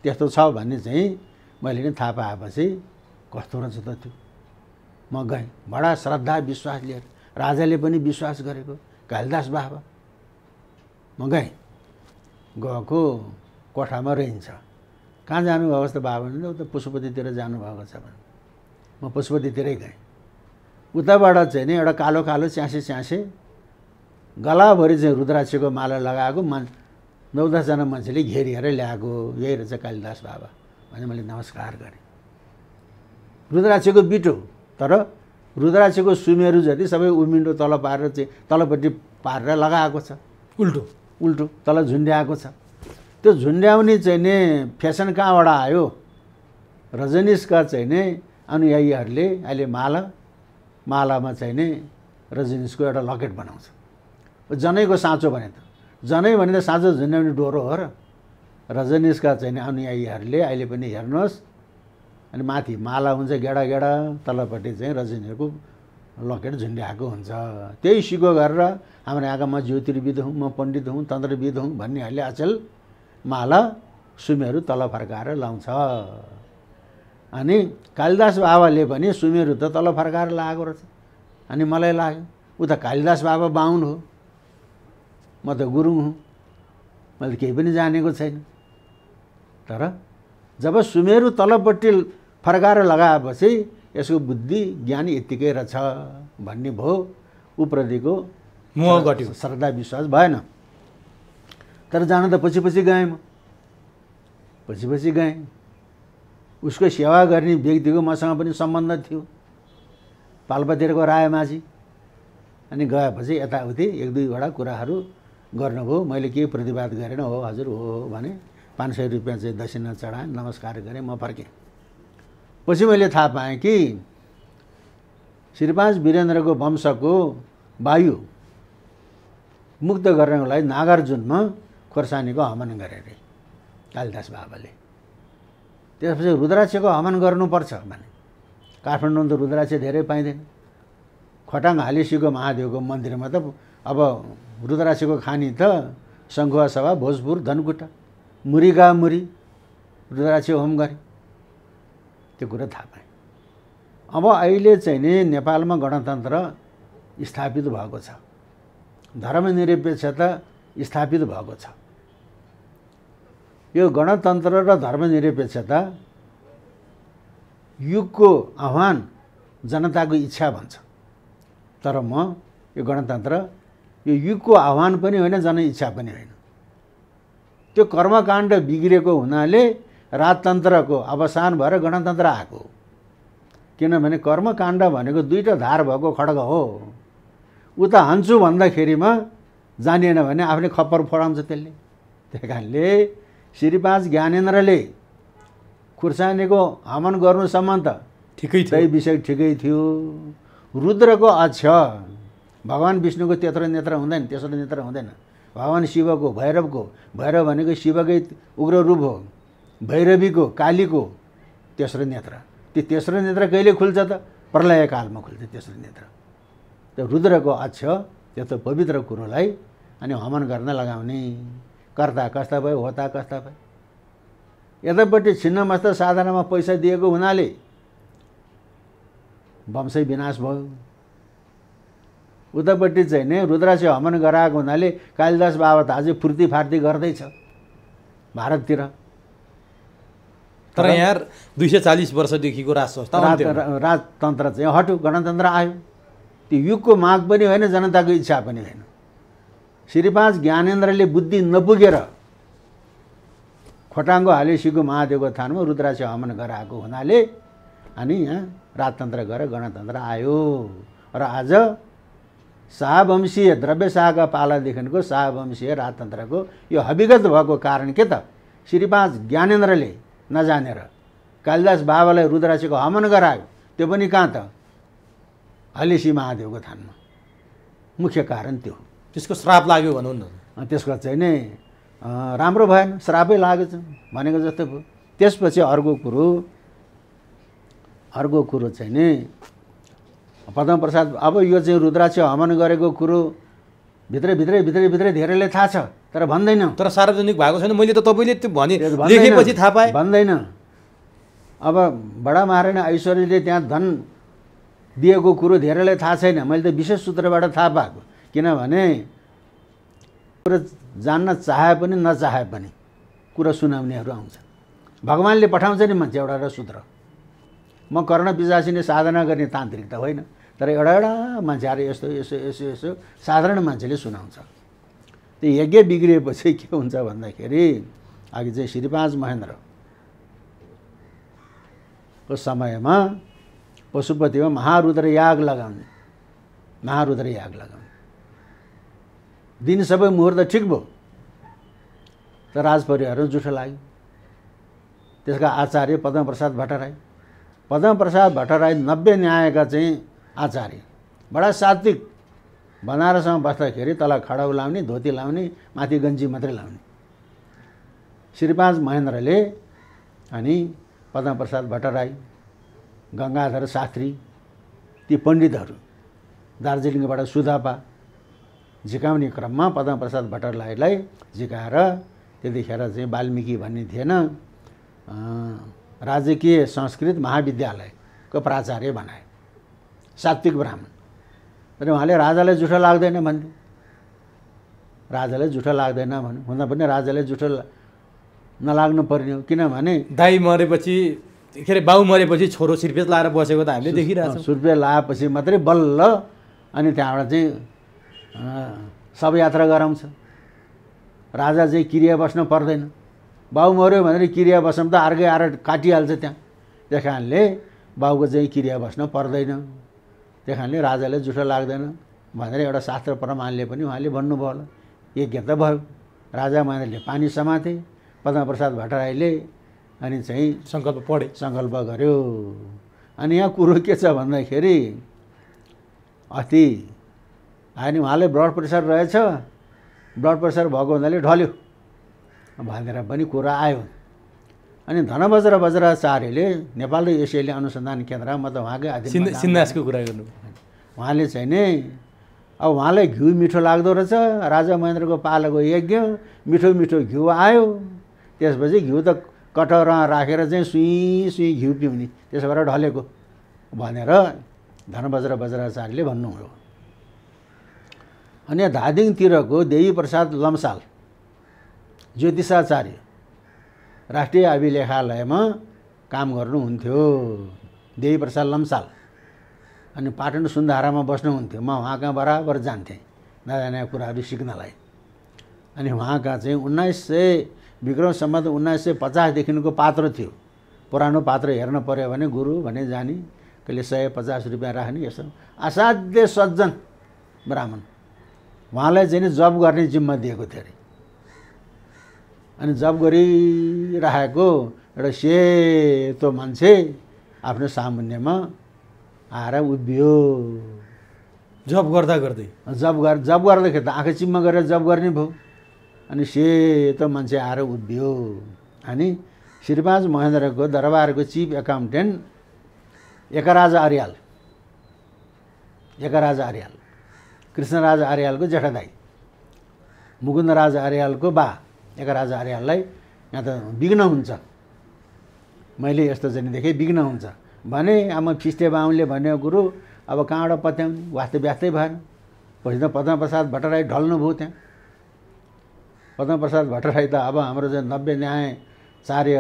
त्यस्तो छ भन्ने चाहिँ मैले नि थाहा पाएपछि कस्तो रहेछ त त्यो म गएँ बडा श्रद्धा विश्वास लिएर राजाले पनि विश्वास गरेको कालिदास बाबा म गएँ गएको कोठामा रहन्छ कहाँ जानुभएको छ त बाबाले उता पशुपतितिर जानुभएको छ भने म पशुपतितिरै गएँ उताबाट चाहिँ नि एउटा कालो कालो च्यासे च्यासे गलाभरि चाहिँ रुद्राक्षको माला लगाएको मान नौ दसजना मान्छेले घेरिएर ल्याएको यही रहेछ कालिदास बाबा भने मैले नमस्कार गरेँ रुद्राक्षको बिटो तर रुद्राक्षको सुमेरु जति सबै उमिन्डो तल पारेर चाहिँ तलपट्टि पारेर लगाएको छ उल्टो उल्टो तल झुन्ड्याएको छ त्यो झुन्ड्याउने चाहिँ नि फेसन कहाँबाट आयो रजनीसका चाहिँ नै अनुयायीहरूले अहिले माला मालामा चाहिँ नै रजनीसको एउटा लकेट बनाउँछ जनैको साँचो भने त जनै भने त साँचो झुन्ड्याउने डोरो हो र रजनीशका चाहिँ अनुयायीहरूले अहिले पनि हेर्नुहोस् अनि माथि माला हुन्छ गेडा गेडा तलपट्टि चाहिँ रजनीहरूको लकेट झुन्ड्याएको हुन्छ त्यही सिको गरेर हाम्रो यहाँका म ज्योतिर्विद हुँ म पण्डित हुँ तन्त्रविद हुँ भन्ने भन्नेहरूले अचेल माला सुमेहरू तल फर्काएर लाउँछ अनि कालिदास बाबाले पनि सुमेहरू त तल फर्काएर लागेको रहेछ अनि मलाई लाग्यो ऊ त कालिदास बाबा बाहुन हो म त गुरुङ हुँ मैले केही पनि जानेको छैन तर जब सुमेरु तलपट्टि फर्काएर लगाएपछि यसको बुद्धि ज्ञान यत्तिकै रहेछ भन्ने भयो उप्रतिको मोह घट्यो श्रद्धा विश्वास भएन तर जान त पछि पछि गएँ म पछि पछि गएँ उसको सेवा गर्ने व्यक्तिको मसँग पनि सम्बन्ध थियो पाल्पातिरको रायमाझी अनि गएपछि यताउति एक दुईवटा कुराहरू गर्नुभयो मैले केही प्रतिवाद गरेन हो हजुर हो भने पाँच सय रुपियाँ चाहिँ दक्षिणा चढाएँ नमस्कार गरेँ म फर्केँ पछि मैले थाहा पाएँ कि श्रीपाँच वीरेन्द्रको वंशको वायु मुक्त गर्नको लागि नागार्जुनमा खोर्सानीको हमन गरे अरे कालिदास बाबाले त्यसपछि रुद्राक्षको हमन गर्नुपर्छ भने काठमाडौँ त रुद्राक्ष धेरै पाइँदैन खटाङ हालिसीको महादेवको मन्दिरमा त अब रुद्राक्षको खानी त सङ्घुवा सभा भोजपुर धनकुटा मुरीगा मुरी रुद्राक्ष होम गरेँ त्यो कुरो थाहा पाएँ अब अहिले चाहिँ नि नेपालमा गणतन्त्र स्थापित भएको छ धर्मनिरपेक्षता स्थापित भएको छ यो गणतन्त्र र धर्मनिरपेक्षता युगको आह्वान जनताको इच्छा भन्छ तर म यो गणतन्त्र यो युगको आह्वान पनि होइन जन इच्छा पनि होइन त्यो कर्मकाण्ड बिग्रेको हुनाले राजतन्त्रको अवसान भएर गणतन्त्र आएको किनभने कर्मकाण्ड भनेको दुईवटा धार भएको खड्ग हो उता हान्छु भन्दाखेरिमा जानिएन भने आफूले खप्पर फोडाउँछ त्यसले त्यही कारणले श्री पाँच ज्ञानेन्द्रले खुर्सानीको हमन गर्नुसम्म त ठिकै त्यही विषय ठिकै थियो रुद्रको अक्ष भगवान् विष्णुको त्यत्रो नेत्र हुँदैन तेस्रो नेत्र हुँदैन भगवान् शिवको भैरवको भैरव भनेको शिवकै उग्र रूप हो भैरवीको कालीको तेस्रो नेत्र त्यो तेस्रो नेत्र कहिले खुल्छ त प्रलयकालमा खुल्छ तेस्रो नेत्र त्यो रुद्रको अक्ष त पवित्र कुरोलाई अनि हमन गर्न लगाउने कर्ता कस्ता भयो होता कस्ता भयो यतापट्टि छिन्नमस्त साधनामा पैसा दिएको हुनाले वंशै विनाश भयो उतापट्टि चाहिँ नै रुद्राक्ष हमन गराएको हुनाले कालिदास बाबा त अझै फुर्ती फार्ती गर्दैछ भारततिर तर यहाँ दुई सय चालिस वर्षदेखिको राज संस्था राजतन्त्र चाहिँ हट्यो गणतन्त्र आयो त्यो युगको माग पनि होइन जनताको इच्छा पनि होइन श्री पाँच ज्ञानेन्द्रले बुद्धि नपुगेर खोटाङ्गो हालेसीको महादेवको थानमा रुद्राक्ष हमन गराएको हुनाले अनि यहाँ राजतन्त्र गएर गणतन्त्र आयो र आज शाहवंशीय द्रव्य शाहका पालादेखिको शाहवंशीय राजतन्त्रको यो हविगत भएको कारण के त श्रीपाँच ज्ञानेन्द्रले नजानेर कालिदास बाबालाई रुद्राशीको हमन गरायो त्यो पनि कहाँ त हलेसी महादेवको थानमा मुख्य कारण त्यो त्यसको श्राप लाग्यो भनौँ न त्यसको चाहिँ नै राम्रो भएन श्रापै लागेछ भनेको जस्तो भयो त्यसपछि अर्को कुरो अर्को कुरो चाहिँ नि पद्म प्रसाद अब यो चाहिँ रुद्राक्ष हमन गरेको कुरो भित्रै भित्रै भित्रै भित्रै धेरैले थाहा छ तर भन्दैन तर सार्वजनिक भएको छैन मैले त तपाईँले त्यो भने लेखेपछि थाहा पाएँ भन्दैन अब बडा महाराणा ऐश्वर्यले त्यहाँ धन दिएको कुरो धेरैले थाहा छैन मैले त विशेष सूत्रबाट थाहा पाएको किनभने कुरो जान्न चाहे पनि नचाहे पनि कुरा सुनाउनेहरू आउँछन् भगवान्ले पठाउँछ नि मान्छे एउटा एउटा सूत्र म कर्ण विजासिने साधना गर्ने तान्त्रिक त होइन तर एउटा एउटा मान्छे आएर यस्तो यसो यसो यसो साधारण मान्छेले सुनाउँछ त्यो यज्ञ बिग्रिएपछि के हुन्छ भन्दाखेरि अघि चाहिँ श्रीपाँच महेन्द्रको समयमा पशुपतिमा महारुद्र याग लगाउने महारुद्र याग लगाउने दिन सबै मुहुर्त ठिक भयो त राजपरिवार जुठो लाग्यो त्यसका आचार्य पद्मप्रसाद भट्टराई पद्मप्रसाद भट्टराई नब्बे न्यायका चाहिँ आचार्य बडा सात्विक बनारसमा बस्दाखेरि तल खडाउ लाउने धोती लाउने माथि गन्जी मात्रै लाउने श्रीपाँच महेन्द्रले अनि पद्मप्रसाद भट्टराई गङ्गाधर शास्त्री ती पण्डितहरू दार्जिलिङबाट सुधापा झिकाउने क्रममा पद्मप्रसाद भट्टराईलाई झिकाएर त्यतिखेर चाहिँ वाल्मिकी भन्ने थिएन राजकीय संस्कृत महाविद्यालयको प्राचार्य बनाए सात्विक ब्राह्मण अनि उहाँले राजालाई जुठो लाग्दैन भन्थ्यो राजालाई जुठो लाग्दैन भन्यो हुँदा पनि राजाले जुठो नलाग्नु पर्ने हो किनभने दाई मरेपछि के अरे बाउ मरेपछि छोरो सुर्पेस लाएर बसेको त हामीले देखिरहेको सुर्पेस लाएपछि मात्रै बल्ल अनि त्यहाँबाट चाहिँ सब यात्रा गराउँछ राजा चाहिँ क्रिया बस्नु पर्दैन बाउ मऱ्यो भनेर क्रिया बस्नु त अर्कै आएर काटिहाल्छ त्यहाँ त्यस कारणले बाउको चाहिँ क्रिया बस्न पर्दैन त्यो कारणले राजाले जुठो लाग्दैन भनेर एउटा शास्त्र प्रमाणले पनि उहाँले भन्नुभयो होला यज्ञ त भयो राजा महेन्द्रले पानी समाते पद्मप्रसाद भट्टराईले अनि चाहिँ सङ्कल्प पढे सङ्कल्प गर्यो अनि यहाँ कुरो के छ भन्दाखेरि अति अनि उहाँलाई ब्लड प्रेसर रहेछ ब्लड प्रेसर भएको हुनाले ढल्यो भनेर पनि कुरा आयो अनि धनबज्र बज्राचार्यले नेपाल र एसियाली अनुसन्धान केन्द्र मतलब उहाँकै आदि सिन्दासको कुरा गर्नु उहाँले चाहिँ नै अब उहाँलाई घिउ मिठो लाग्दो रहेछ राजा महेन्द्रको पालाको यज्ञ मिठो मिठो घिउ आयो त्यसपछि घिउ त कटौरामा राखेर चाहिँ सुई सुई घिउ पिउने त्यसो भएर ढलेको भनेर धनबज्र बज्राचार्यले भन्नुभयो अनि धादिङतिरको देवी प्रसाद लम्साल ज्योतिषाचार्य राष्ट्रिय अभिलेखालयमा काम गर्नुहुन्थ्यो देवीप्रसाद लम्साल अनि पाटन सुन्धारामा बस्नुहुन्थ्यो म उहाँका बराबर जान्थेँ नयाँ नयाँ कुराहरू सिक्नलाई अनि उहाँका चाहिँ उन्नाइस सय विक्रम सम्बन्ध उन्नाइस सय पचासदेखिको पात्र थियो पुरानो पात्र हेर्न पऱ्यो भने गुरु भने जाने कहिले सय पचास रुपियाँ राख्ने यसो असाध्य सज्जन ब्राह्मण उहाँलाई चाहिँ नि जब गर्ने जिम्मा दिएको थियो अरे अनि जब गरिराखेको एउटा सेतो मान्छे आफ्नो सामान्यमा आएर उभियो जब गर्दा गर्दै जब गर जब गर्दाखेरि त आँखा चिम्मा गरेर जब गर्ने भयो अनि सेतो मान्छे आएर उभियो अनि श्रीपाज महेन्द्रको दरबारको चिफ एकाउन्टेन्ट एकराज आर्याल एकराज आर्याल कृष्णराज आर्यालको जेठादाई मुकुन्दराज आर्यालको बा एक राजा हरियाललाई यहाँ त विघ्न हुन्छ मैले यस्तो चाहिँ देखेँ विघ्न हुन्छ भने आमा फिस्टे बाहुनले भन्यो गुरु अब कहाँबाट पत्याउँ वास्तै व्यस्तै भएन पछि त पद्मप्रसाद भट्टराई ढल्नु ढल्नुभयो त्यहाँ पद्मप्रसाद भट्टराई त अब हाम्रो चाहिँ नब्बे न्यायाचार्य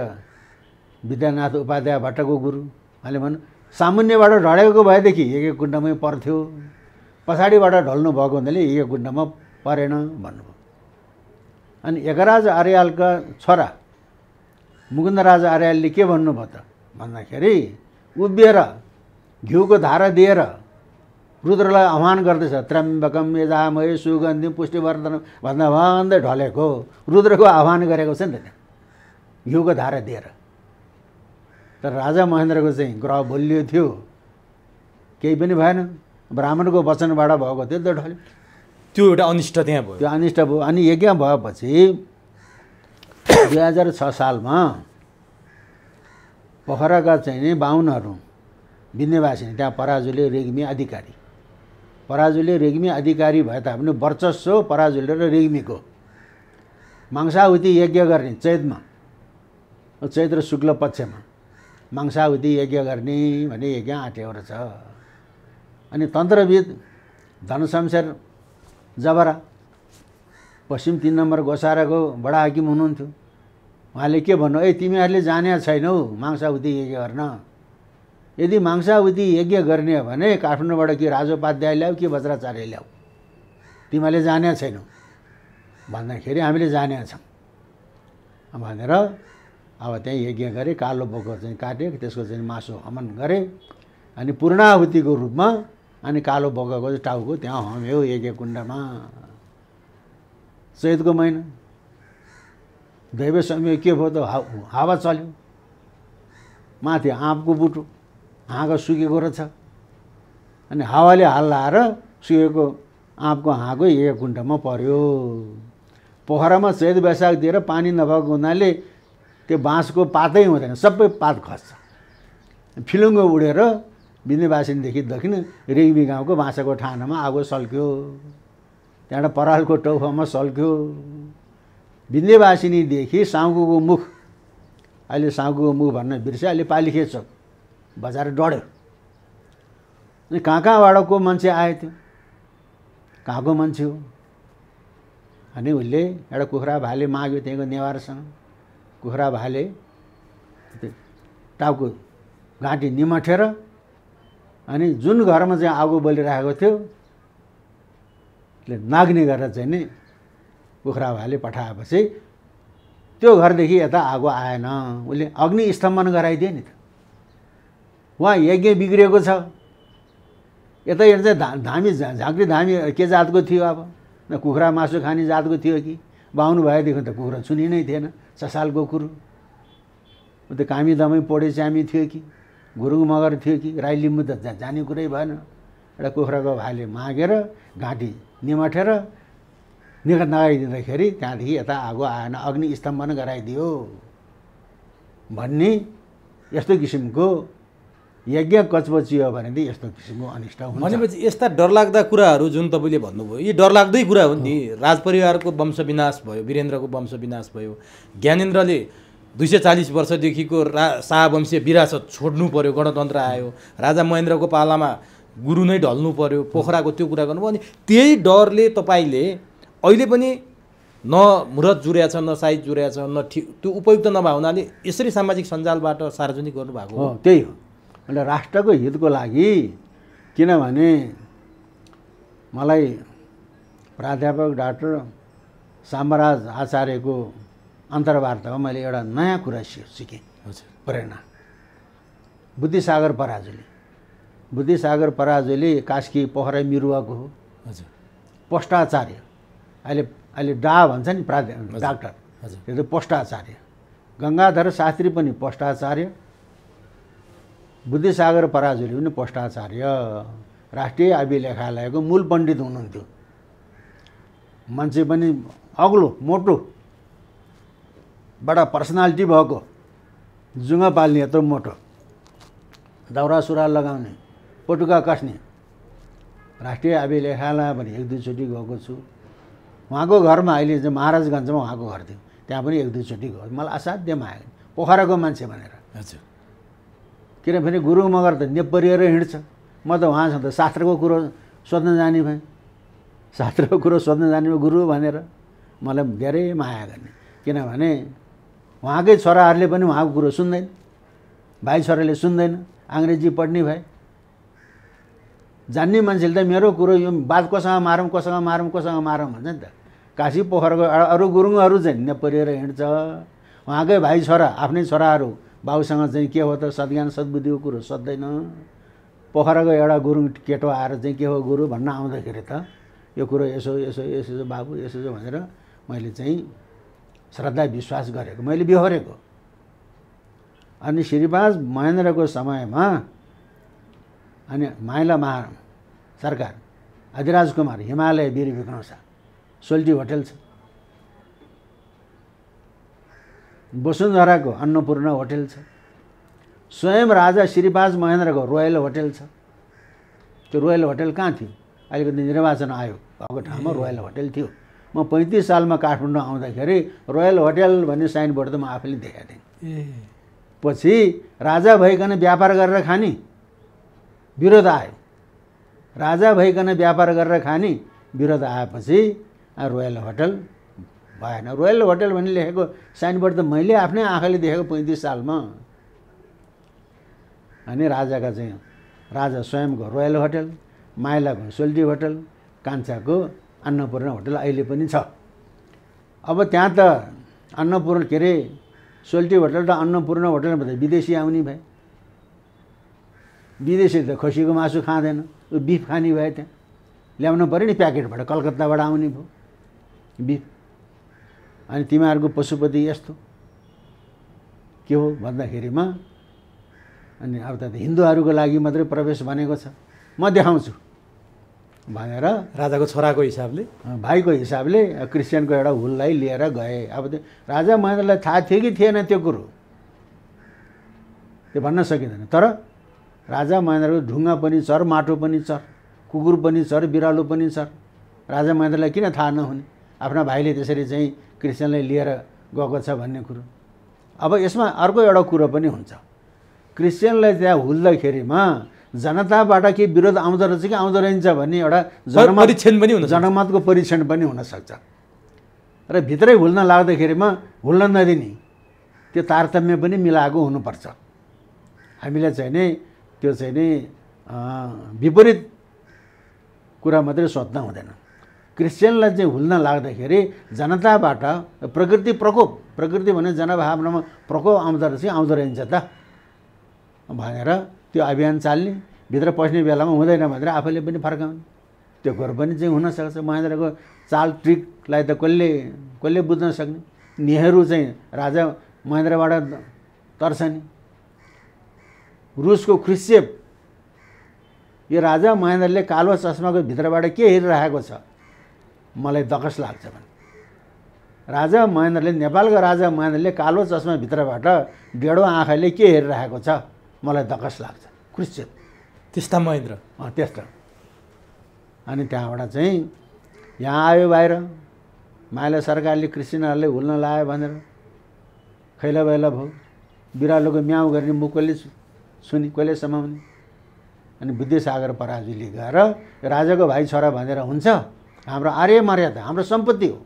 विद्यानाथ उपाध्याय भट्टको गुरु उहाँले भन्नु सामुन्यबाट ढडेको भएदेखि एक एक गुण्डमै पर्थ्यो पछाडिबाट ढल्नु भएको हुनाले एक गुण्डमा परेन भन्नुभयो अनि एकराज आर्यालका छोरा मुकुन्दराज आर्यालले के भन्नुभयो त भन्दाखेरि उभिएर घिउको धारा दिएर रुद्रलाई आह्वान गर्दैछ त्र्यम्बकम यजामय सुगन्धि पुष्टिवर्धन भन्दा भन्दै ढलेको रुद्रको आह्वान गरेको छ नि त त्यहाँ घिउको धारा दिएर तर राजा महेन्द्रको चाहिँ ग्रह बोलियो थियो केही पनि भएन ब्राह्मणको वचनबाट भएको थियो त ढल्यो त्यो एउटा अनिष्ट त्यहाँ भयो त्यो अनिष्ट भयो अनि यज्ञ भएपछि दुई हजार छ सालमा पोखराका चाहिँ नि बाहुनहरू बिन्दवासी त्यहाँ पराजुले रेग्मी अधिकारी पराजुले रेग्मी अधिकारी भए तापनि वर्चस्व पराजुले र रेग्मीको मांसाहुति यज्ञ गर्ने चैतमा चैत्र शुक्ल पक्षमा मांसाहुति यज्ञ गर्ने भने यज्ञ आँटेवर छ अनि तन्त्रविद धनशमशेर जबरा पश्चिम तिन नम्बर गोसाराको बडा हाकिम हुनुहुन्थ्यो उहाँले के भन्नु ए तिमीहरूले जाने छैनौ मांसावती यज्ञ गर्न यदि मांसावती यज्ञ गर्ने हो भने काठमाडौँबाट कि राजोपाध्याय ल्याऊ कि वज्राचार्य ल्याऊ तिमीहरूले जाने छैनौ भन्दाखेरि हामीले जाने छौँ भनेर अब त्यहीँ यज्ञ गरेँ कालो बोको चाहिँ काटेँ त्यसको चाहिँ मासु हमन गरेँ अनि पूर्णाहुतिको रूपमा अनि कालो बगाको चाहिँ टाउको त्यहाँ हम्यो एक एक कुण्डमा चैतको महिना दैव समय के भयो त हा हावा चल्यो माथि आँपको बुटो हाँको सुकेको रहेछ अनि हावाले हाल्लाएर सुकेको आँपको हाँको एक कुण्डमा पऱ्यो पोखरामा चैत वैशाख दिएर पानी नभएको हुनाले त्यो बाँसको पातै हुँदैन सबै पात खस्छ फिलुङ्गो उडेर बिन्दुवासिनीदेखि दक्षिण रेग्मी गाउँको बाँसको ठानामा आगो सल्क्यो त्यहाँबाट परालको टौफामा सल्क्यो बिन्देवासिनीदेखि साउगुको मुख अहिले साउगुको मुख भन्न बिर्स्यो अहिले पालिखे चोक बजार डढ्यो अनि कहाँ कहाँबाट मान्छे आयो त्यो कहाँको मान्छे हो अनि उसले एउटा कुखुरा भाले माग्यो त्यहाँको नेवारसँग कुखुरा भाले टाउको घाँटी निमठेर अनि जुन घरमा चाहिँ आगो बलिरहेको थियो त्यसले नाग्ने गरेर चाहिँ नि कुखुरा भाले पठाएपछि त्यो घरदेखि यता आगो आएन उसले अग्नि स्तम्भन गराइदियो नि त उहाँ यज्ञ बिग्रिएको छ यता चाहिँ धा धामी झाँक्री धामी के जातको थियो अब न कुखुरा मासु खाने जातको थियो कि बाहुनु भएदेखि त कुखुरा चुनि नै थिएन ससालको कुरो ऊ त कामी दमै पोडे च्यामी थियो कि गुरुङ मगर थियो कि राई लिम्बू त जाने कुरै भएन एउटा कुखुराको भाले मागेर घाँटी निमाठेर निक नगाइदिँदाखेरि त्यहाँदेखि यता आगो आएन अग्नि स्तम्भन गराइदियो भन्ने यस्तो किसिमको यज्ञ कचबचियो त यस्तो किसिमको अनिष्ट हुन्छ भनेपछि यस्ता डरलाग्दा कुराहरू जुन तपाईँले भन्नुभयो यी डरलाग्दै कुरा हो नि राजपरिवारको वंश विनाश भयो वीरेन्द्रको विनाश भयो ज्ञानेन्द्रले दुई सय चालिस वर्षदेखिको रा शाहवंशीय विरासत छोड्नु पऱ्यो गणतन्त्र आयो राजा महेन्द्रको पालामा गुरु नै ढल्नु पर्यो पोखराको त्यो कुरा गर्नुभयो अनि त्यही डरले तपाईँले अहिले पनि न मुरत जुर्या छ न साइज जुर्या छ न ठि त्यो उपयुक्त नभए हुनाले यसरी सामाजिक सञ्जालबाट सार्वजनिक गर्नुभएको हो त्यही हो अन्त राष्ट्रको हितको लागि किनभने मलाई प्राध्यापक डाक्टर सामराज आचार्यको अन्तर्वार्तामा मैले एउटा नयाँ कुरा सि सिकेँ प्रेरणा बुद्धिसागर पराजुली बुद्धिसागर पराजुली कास्की पोखरा मिरुवाको हो हजुर पष्टाचार्य अहिले अहिले डा भन्छ नि प्राध्या डाक्टर हजुर त पष्टाचार्य गङ्गाधर शास्त्री पनि पष्टाचार्य बुद्धिसागर पराजुली पनि पष्टाचार्य राष्ट्रिय अभिलेखालयको मूल पण्डित हुनुहुन्थ्यो मान्छे पनि अग्लो मोटो बाट पर्सनालिटी भएको जुङ्गा पाल्ने यत्रो मोटो दाउरा सुरुवाल लगाउने पटुका कस्ने राष्ट्रिय अभिलेखालय पनि एक दुईचोटि गएको छु उहाँको घरमा अहिले चाहिँ महाराजगञ्जमा उहाँको घर थियो त्यहाँ पनि एक दुईचोटि गयो मलाई असाध्य माग्यो पोखराको मान्छे भनेर हजुर किनभने गुरुङ मगर त नेपरिएर हिँड्छ म त उहाँसँग त शास्त्रको कुरो सोध्न जाने भएँ शास्त्रको कुरो सोध्न जाने गुरु भनेर मलाई धेरै माया गर्ने किनभने उहाँकै छोराहरूले पनि उहाँको कुरो सुन्दैन भाइ छोराले सुन्दैन अङ्ग्रेजी पढ्ने भए जान्ने मान्छेले त मेरो कुरो यो बात कोसँग मारौँ कोसँग मारौँ कोसँग मारौँ भन्छ नि त काशी पोखरको अरू गुरुङहरू चाहिँ नपरेर हिँड्छ उहाँकै भाइ छोरा आफ्नै छोराहरू बाबुसँग चाहिँ के हो त सद्ज्ञान सद्बुद्धिको कुरो सोध्दैन पोखराको एउटा गुरुङ केटो आएर चाहिँ के हो गुरु भन्न आउँदाखेरि त यो कुरो यसो यसो यसो यसो बाबु यसो भनेर मैले चाहिँ श्रद्धा विश्वास गरेको मैले बिहोरेको अनि श्रीवास महेन्द्रको समयमा अनि माइला महा सरकार अधिराज कुमार हिमालय वीर विक्रम शाह सोल्टी होटल छ वसुन्धराको अन्नपूर्ण होटल छ स्वयं राजा श्रीवास महेन्द्रको रोयल होटल छ त्यो रोयल होटेल कहाँ थियो अहिलेको निर्वाचन आयोग भएको ठाउँमा रोयल होटेल थियो म पैँतिस सालमा काठमाडौँ आउँदाखेरि रोयल होटेल भन्ने साइनबोर्ड त म आफैले देखाएको थिएँ पछि राजा भइकन व्यापार गरेर खाने विरोध आयो राजा भइकन व्यापार गरेर खाने विरोध आएपछि रोयल होटल भएन रोयल होटल भन्ने लेखेको साइनबोर्ड त मैले आफ्नै आँखाले देखेको पैँतिस सालमा अनि राजाका चाहिँ राजा स्वयंको रोयल होटल माइलाको सोल्टी होटल कान्छाको अन्नपूर्ण होटल अहिले पनि छ अब त्यहाँ त अन्नपूर्ण के अरे सोल्टी होटल र अन्नपूर्ण होटल भन्दा विदेशी आउने भए विदेशी त खसीको मासु खाँदैन ऊ बिफ खाने भए त्यहाँ ल्याउनु पऱ्यो नि प्याकेटबाट कलकत्ताबाट आउने भयो बिफ अनि तिमीहरूको पशुपति यस्तो के हो भन्दाखेरिमा अनि अब त हिन्दूहरूको लागि मात्रै प्रवेश भनेको छ म देखाउँछु भनेर राजाको छोराको हिसाबले भाइको हिसाबले क्रिस्चियनको एउटा हुललाई लिएर गए अब त्यो राजा महेन्द्रलाई थाहा थियो कि थिएन त्यो कुरो त्यो भन्न सकिँदैन तर राजा महेन्द्रको ढुङ्गा पनि चर माटो पनि चर कुकुर पनि चर बिरालो पनि चर राजा महेन्द्रलाई किन थाहा नहुने आफ्ना भाइले त्यसरी चाहिँ क्रिस्चियनलाई लिएर गएको छ भन्ने कुरो अब यसमा अर्को एउटा कुरो पनि हुन्छ क्रिस्चियनलाई त्यहाँ हुल्दाखेरिमा जनताबाट के विरोध आउँदो रहेछ कि आउँदो रहन्छ भन्ने एउटा जनमत पनि हुन्छ जनमतको परीक्षण पनि हुनसक्छ र भित्रै हुल्न लाग्दाखेरिमा हुल्न नदिने त्यो तारतम्य पनि मिलाएको हुनुपर्छ हामीले चाहिँ नि त्यो चाहिँ नि विपरीत कुरा मात्रै सोध्न हुँदैन क्रिस्चियनलाई चाहिँ हुल्न लाग्दाखेरि जनताबाट प्रकृति प्रकोप प्रकृति भने जनभावनामा प्रकोप आउँदो रहेछ आउँदो रहन्छ त भनेर त्यो अभियान चाल्ने भित्र पस्ने बेलामा हुँदैन भनेर आफैले पनि फर्काउने त्यो घर पनि चाहिँ हुनसक्छ महेन्द्रको चाल ट्रिकलाई त कसले कसले बुझ्न सक्ने नेहरू चाहिँ राजा महेन्द्रबाट तर्सने रुसको क्रिसेप यो राजा महेन्द्रले कालो चस्माको भित्रबाट के हेरिरहेको छ मलाई दकस लाग्छ भने राजा महेन्द्रले नेपालको राजा महेन्द्रले कालो चस्मा भित्रबाट डेढो आँखाले के हेरिरहेको छ मलाई दकस लाग्छ क्रिस्चियन त्यस्ता महेन्द्र त्यस्ता अनि त्यहाँबाट चाहिँ यहाँ आयो बाहिर माइला सरकारले क्रिस्चियनहरूले हुल्न लायो भनेर खैला बैला भयो बिरालोको म्याउ गर्ने मुख कसले सुने कसले समाउने अनि विद्यासागर पराजुली गएर राजाको भाइ छोरा भनेर हुन्छ हाम्रो आर्य मर्यादा हाम्रो सम्पत्ति हो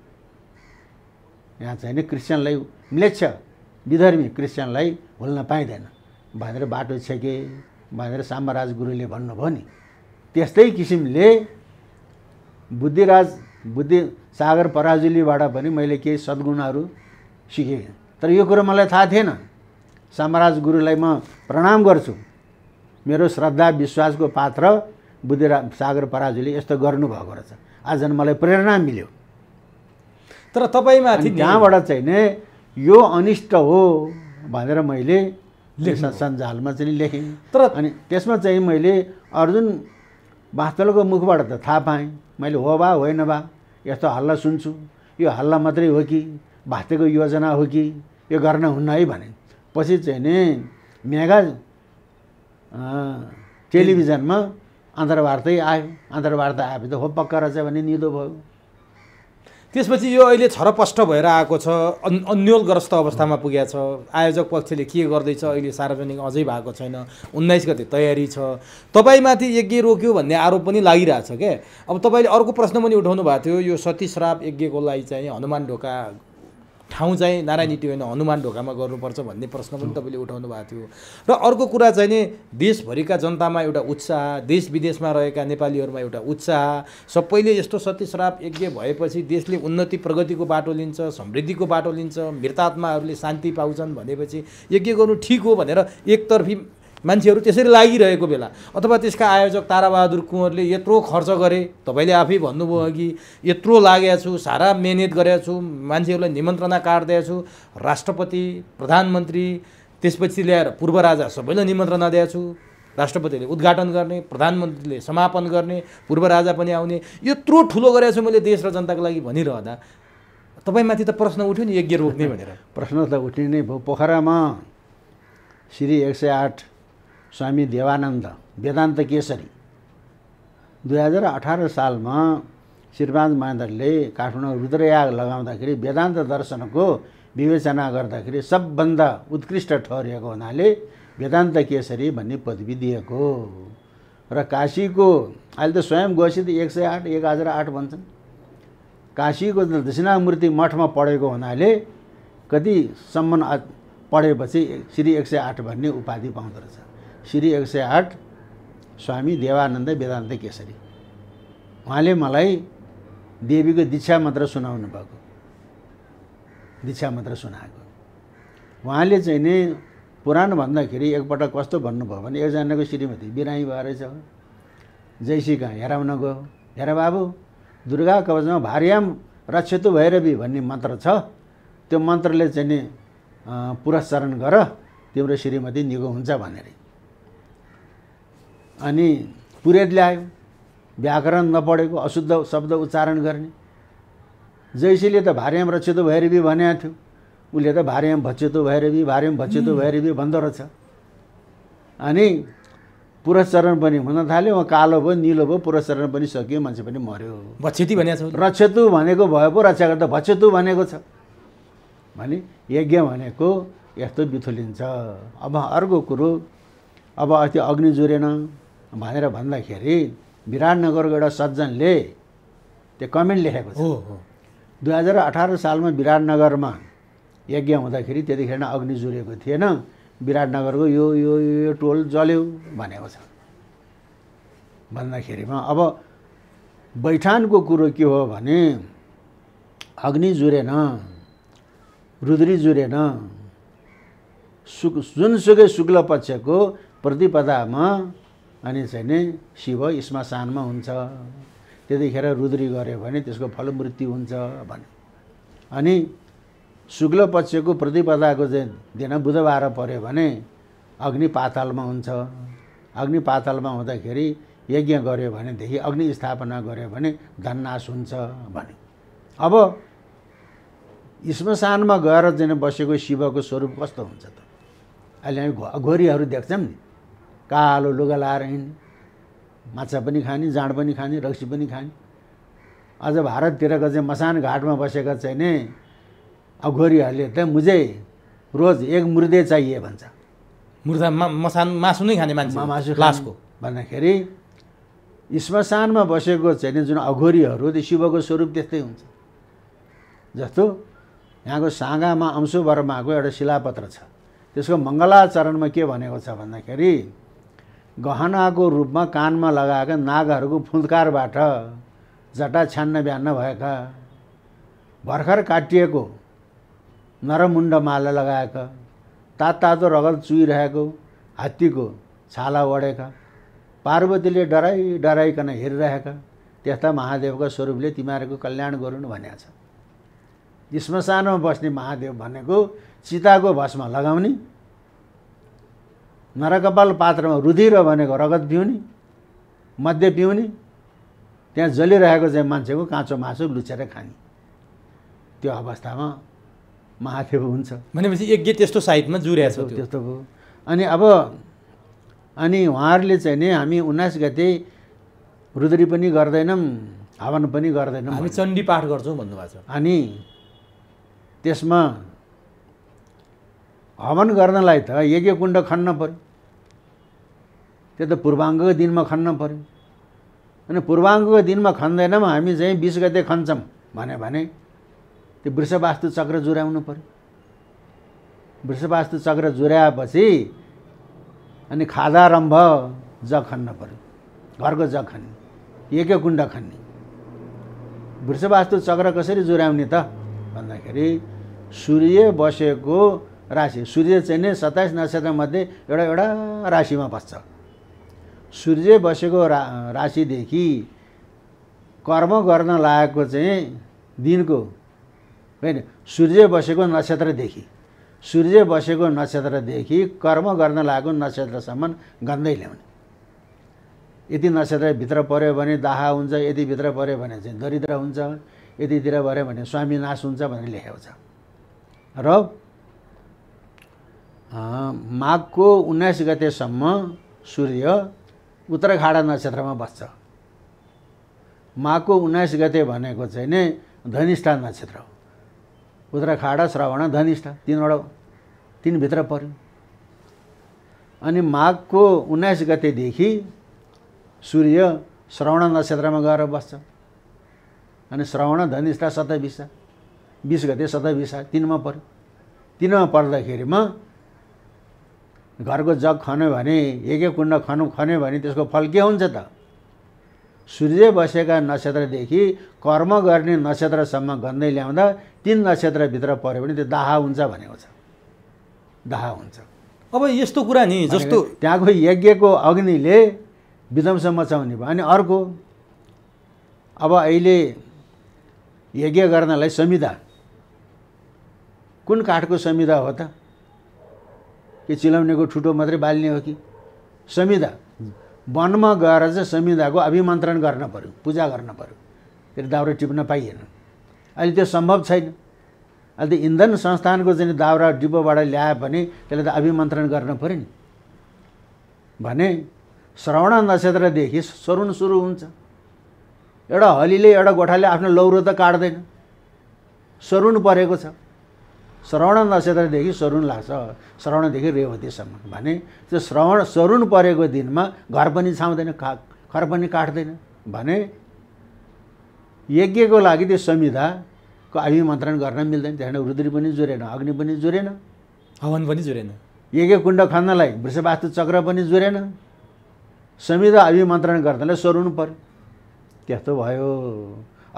यहाँ चाहिँ नि क्रिस्चियनलाई मिलेक्ष विधर्मी क्रिस्चियनलाई भुल्न पाइँदैन भनेर बाटो छेके भनेर साम्बराज गुरुले भन्नुभयो नि त्यस्तै किसिमले बुद्धिराज बुद्धि सागर पराजुलीबाट पनि मैले केही सद्गुणहरू सिकेँ तर यो कुरो मलाई थाहा थिएन सामराज गुरुलाई म प्रणाम गर्छु मेरो श्रद्धा विश्वासको पात्र बुद्धिरा सागर पराजुले यस्तो गर्नुभएको रहेछ आज मलाई प्रेरणा मिल्यो तर तपाईँमा जहाँबाट चाहिँ नै यो अनिष्ट हो भनेर मैले लेख्न सञ्जालमा चाहिँ लेखेँ तर अनि त्यसमा चाहिँ मैले अर्जुन बास्तलको मुखबाट त थाहा पाएँ मैले हो बा होइन बा यस्तो हल्ला सुन्छु यो हल्ला मात्रै हो कि भातेको योजना हो कि यो गर्न हुन्न है भने पछि चाहिँ नि मेगा टेलिभिजनमा अन्तर्वार्तै आयो अन्तर्वार्ता आएपछि त हो पक्का रहेछ भने निदो भयो त्यसपछि यो अहिले छरपष्ट भएर आएको छ अन् अन्यलग्रस्त अवस्थामा पुगेको छ आयोजक पक्षले के गर्दैछ अहिले सार्वजनिक अझै भएको छैन उन्नाइस गते तयारी छ तपाईँमाथि यज्ञ रोक्यो भन्ने आरोप पनि लागिरहेछ क्या अब तपाईँले अर्को प्रश्न पनि उठाउनु भएको थियो यो सतीश श्राप यज्ञको लागि चाहिँ हनुमान ढोका ठाउँ चाहिँ नारायणीटी होइन हनुमान ढोकामा गर्नुपर्छ भन्ने प्रश्न पनि तपाईँले उठाउनु भएको थियो र अर्को कुरा चाहिँ नि देशभरिका जनतामा एउटा उत्साह देश विदेशमा रहेका नेपालीहरूमा एउटा उत्साह सबैले यस्तो सती श्राप यज्ञ भएपछि देशले उन्नति प्रगतिको बाटो लिन्छ समृद्धिको बाटो लिन्छ मृतात्माहरूले शान्ति पाउँछन् भनेपछि यज्ञ गर्नु ठिक हो भनेर एकतर्फी मान्छेहरू त्यसरी लागिरहेको बेला अथवा त्यसका आयोजक ताराबहादुर कुँवरले यत्रो खर्च गरे तपाईँले आफै भन्नुभयो अघि यत्रो लागेको छु सारा मेहनत गरेको छु मान्छेहरूलाई निमन्त्रणा कार्ड दिएको छु राष्ट्रपति प्रधानमन्त्री त्यसपछि ल्याएर पूर्व राजा सबैलाई निमन्त्रणा दिएको राष्ट्रपतिले उद्घाटन गर्ने प्रधानमन्त्रीले समापन गर्ने पूर्व राजा पनि आउने यत्रो ठुलो गरेको मैले देश र जनताको लागि भनिरहँदा तपाईँमाथि त प्रश्न उठ्यो नि यज्ञ रोक्ने भनेर प्रश्न त उठ्ने नै भयो पोखरामा श्री एक सय आठ स्वामी देवानन्द वेदान्त केसरी दुई हजार अठार सालमा श्रीमान महेन्द्रले काठमाडौँ रुद्रयाग लगाउँदाखेरि वेदान्त दर्शनको विवेचना गर्दाखेरि सबभन्दा उत्कृष्ट ठहरिएको हुनाले वेदान्त केसरी भन्ने पदवी दिएको र काशीको अहिले त स्वयं घोषित एक सय आठ एक हजार आठ भन्छन् काशीको दक्षिणामूर्ति मठमा पढेको हुनाले कतिसम्म पढेपछि श्री एक सय आठ भन्ने उपाधि पाउँदो रहेछ श्री एक सय आठ स्वामी देवानन्द वेदान्त केसरी उहाँले मलाई देवीको दीक्षा मात्र सुनाउनु भएको दीक्षा मात्र सुनाएको उहाँले चाहिँ नि पुराण भन्दाखेरि एकपल्ट कस्तो भन्नुभयो भने एकजनाको श्रीमती बिरामी भएर रहेछ जैसी कहाँ हेराउन गयो हेर बाबु दुर्गा कवचमा भार्याम रक्षतु भैरवी भन्ने मन्त्र छ त्यो मन्त्रले चाहिँ नि पुरस्चरण गर तिम्रो श्रीमती निको हुन्छ भनेर अनि पुरेद ल्यायो व्याकरण नपढेको अशुद्ध शब्द उच्चारण गर्ने जैसीले त भार्याम रचेतो भएर बि भनेको थियो उसले त भार्याम भचेतो भएर बि भार्याम भचेतो भएर भन्दो रहेछ अनि पुरस्चरण पनि हुन थाल्यो उहाँ कालो भयो निलो भयो पुरस्चरण पनि सकियो मान्छे पनि मऱ्यो भचेती भनेको छ रक्षेतु भनेको भए पो रक्षा गर्दा भचेतु भनेको छ भने यज्ञ भनेको यस्तो बिथुलिन्छ अब अर्को कुरो अब अस्ति अग्नि जुरेन भनेर भन्दाखेरि विराटनगरको एउटा सज्जनले त्यो कमेन्ट लेखेको छ दुई हजार अठार सालमा विराटनगरमा यज्ञ हुँदाखेरि त्यतिखेर अग्नि जुरेको थिएन विराटनगरको यो यो यो टोल जल्यो भनेको छ भन्दाखेरिमा अब बैठानको कुरो के हो भने अग्नि जुरेन रुद्री जुरेन सु जुनसुकै शुक्ल पक्षको प्रतिपदामा अनि चाहिँ नि शिव श्मशानमा हुन्छ त्यतिखेर रुद्री गऱ्यो भने त्यसको फल मृत्यु हुन्छ भने अनि शुक्ल पक्षको प्रतिपदाको चाहिँ दिन बुधबार पऱ्यो भने अग्नि पातालमा हुन्छ अग्नि पातालमा हुँदाखेरि यज्ञ गऱ्यो भनेदेखि अग्नि स्थापना गऱ्यो भने धन्नाश हुन्छ भने अब श्मशानमा गएर चाहिँ बसेको शिवको स्वरूप कस्तो हुन्छ त अहिले हामी घोरीहरू देख्छौँ नि कालो लुगा लाएर हिँड्ने माछा पनि खाने जाँड पनि खाने रक्सी पनि खाने अझ भारततिरको चाहिँ मसान घाटमा बसेका चाहिँ नि अघोरीहरूले त मुझै रोज एक मुर्दे चाहिए भन्छ मुर्दा मसान मासु नै खाने मान्छे मासु लासको भन्दाखेरि श्मशानमा बसेको चाहिँ जुन अघोरीहरू त्यो शिवको स्वरूप त्यस्तै हुन्छ जस्तो यहाँको साँगामा अंशु वर्माको एउटा शिलापत्र छ त्यसको मङ्गलाचरणमा के भनेको छ भन्दाखेरि गहनाको रूपमा कानमा लगाएका नागहरूको फुल्कारबाट जटा छ्यान्न बिहान भएका भर्खर काटिएको नरमुण्ड माला लगाएका तात तातो रगत चुहिरहेको हात्तीको छाला ओढेका पार्वतीले डराइ डराइकन हेरिरहेका त्यस्ता महादेवको स्वरूपले तिमीहरूको कल्याण गरून् भनेको छ श्मशानमा बस्ने महादेव भनेको चिताको भस्म लगाउने नरकपाल पात्रमा रुधिर भनेको रगत पिउने मध्य पिउने त्यहाँ जलिरहेको चाहिँ मान्छेको काँचो मासु लुचेर खाने त्यो अवस्थामा महाथेव हुन्छ भनेपछि एक गीत त्यस्तो साइडमा जुरेछ त्यस्तो भयो अनि अब अनि उहाँहरूले चाहिँ नि हामी उन्नाइस गते रुद्री पनि गर्दैनौँ हवन पनि गर्दैनौँ हामी चण्डी पाठ गर्छौँ भन्नुभएको छ अनि त्यसमा हवन गर्नलाई त कुण्ड खन्न पऱ्यो त्यो त पूर्वाङ्गको दिनमा खन्न पऱ्यो अनि पूर्वाङ्गको दिनमा खन्दैनौँ हामी चाहिँ बिस गते खन्छौँ भने भने त्यो वृषवास्तु चक्र जुराउनु पऱ्यो वृषवास्तु चक्र जुराएपछि अनि खादारम्भ जग खन्न पऱ्यो घरको जग खन्ने कुण्ड खन्ने वृषवास्तु चक्र कसरी जुराउने त भन्दाखेरि सूर्य बसेको राशि सूर्य चाहिँ नै सत्ताइस नक्षत्रमध्ये एउटा एउटा राशिमा बस्छ सूर्य बसेको रा राशिदेखि कर्म गर्न लागेको चाहिँ दिनको होइन सूर्य बसेको नक्षत्रदेखि सूर्य बसेको नक्षत्रदेखि कर्म गर्न लागेको नक्षत्रसम्म गन्दै ल्याउने यति भित्र पऱ्यो भने दाहा हुन्छ यति भित्र पऱ्यो भने चाहिँ दरिद्र हुन्छ यतितिर भऱ्यो भने स्वामी नाश हुन्छ भनेर लेखेको छ र माघको उन्नाइस गतेसम्म सूर्य उत्तरखाडा नक्षत्रमा बस्छ माघको उन्नाइस गते भनेको चाहिँ नै धनिष्ठा नक्षत्र हो उत्तरखाडा श्रवण धनिष्ठा तिनवटा तिनभित्र पर्यो अनि माघको उन्नाइस गतेदेखि सूर्य श्रवण नक्षत्रमा गएर बस्छ अनि श्रवण धनिष्ठा सतैबिसा बिस गते सतैबिसा तिनमा पऱ्यो तिनमा पर्दाखेरिमा घरको जग खन्यो भने एक एक कुण्ड खनु खन्यो भने त्यसको फल के हुन्छ त सूर्य बसेका नक्षत्रदेखि कर्म गर्ने नक्षत्रसम्म गन्दै ल्याउँदा तिन नक्षत्रभित्र पऱ्यो भने त्यो दाहा हुन्छ भनेको छ दाहा हुन्छ अब यस्तो कुरा नि जस्तो त्यहाँको यज्ञको अग्निले विध्वंस मचाउने भयो अनि अर्को अब अहिले यज्ञ गर्नलाई समिधा कुन काठको समिधा हो त कि चिलाउनेको ठुटो मात्रै बाल्ने हो कि संविधा वनमा गएर चाहिँ संविधाको अभिमन्त्रण गर्न पऱ्यो पूजा गर्न पऱ्यो फेरि दाउरा टिप्न पाइएन अहिले त्यो सम्भव छैन अहिले त इन्धन संस्थानको चाहिँ दाउरा डिब्बोबाट ल्यायो भने त्यसलाई त अभिमन्त्रण गर्न पऱ्यो नि भने श्रवण नक्षत्रदेखि सरुण सुरु हुन्छ एउटा हलीले एउटा गोठाले आफ्नो लौरो त काट्दैन सरुण परेको छ श्रवण नक्षत्रदेखि सरुण लाग्छ श्रवणदेखि रेवतीसम्म भने त्यो श्रवण सरुण परेको दिनमा घर पनि छाउँदैन खा खर पनि काट्दैन भने यज्ञको लागि त्यो संविधाको अभिमन्त्रण गर्न मिल्दैन त्यहाँ रुद्री पनि जुरेन अग्नि पनि जुरेन हवन पनि जुरेन यज्ञ कुण्ड खन्नलाई वृषवास्तु चक्र पनि जुरेन संविधा अभिमन्त्रण गर्नलाई सरुनु पऱ्यो त्यस्तो भयो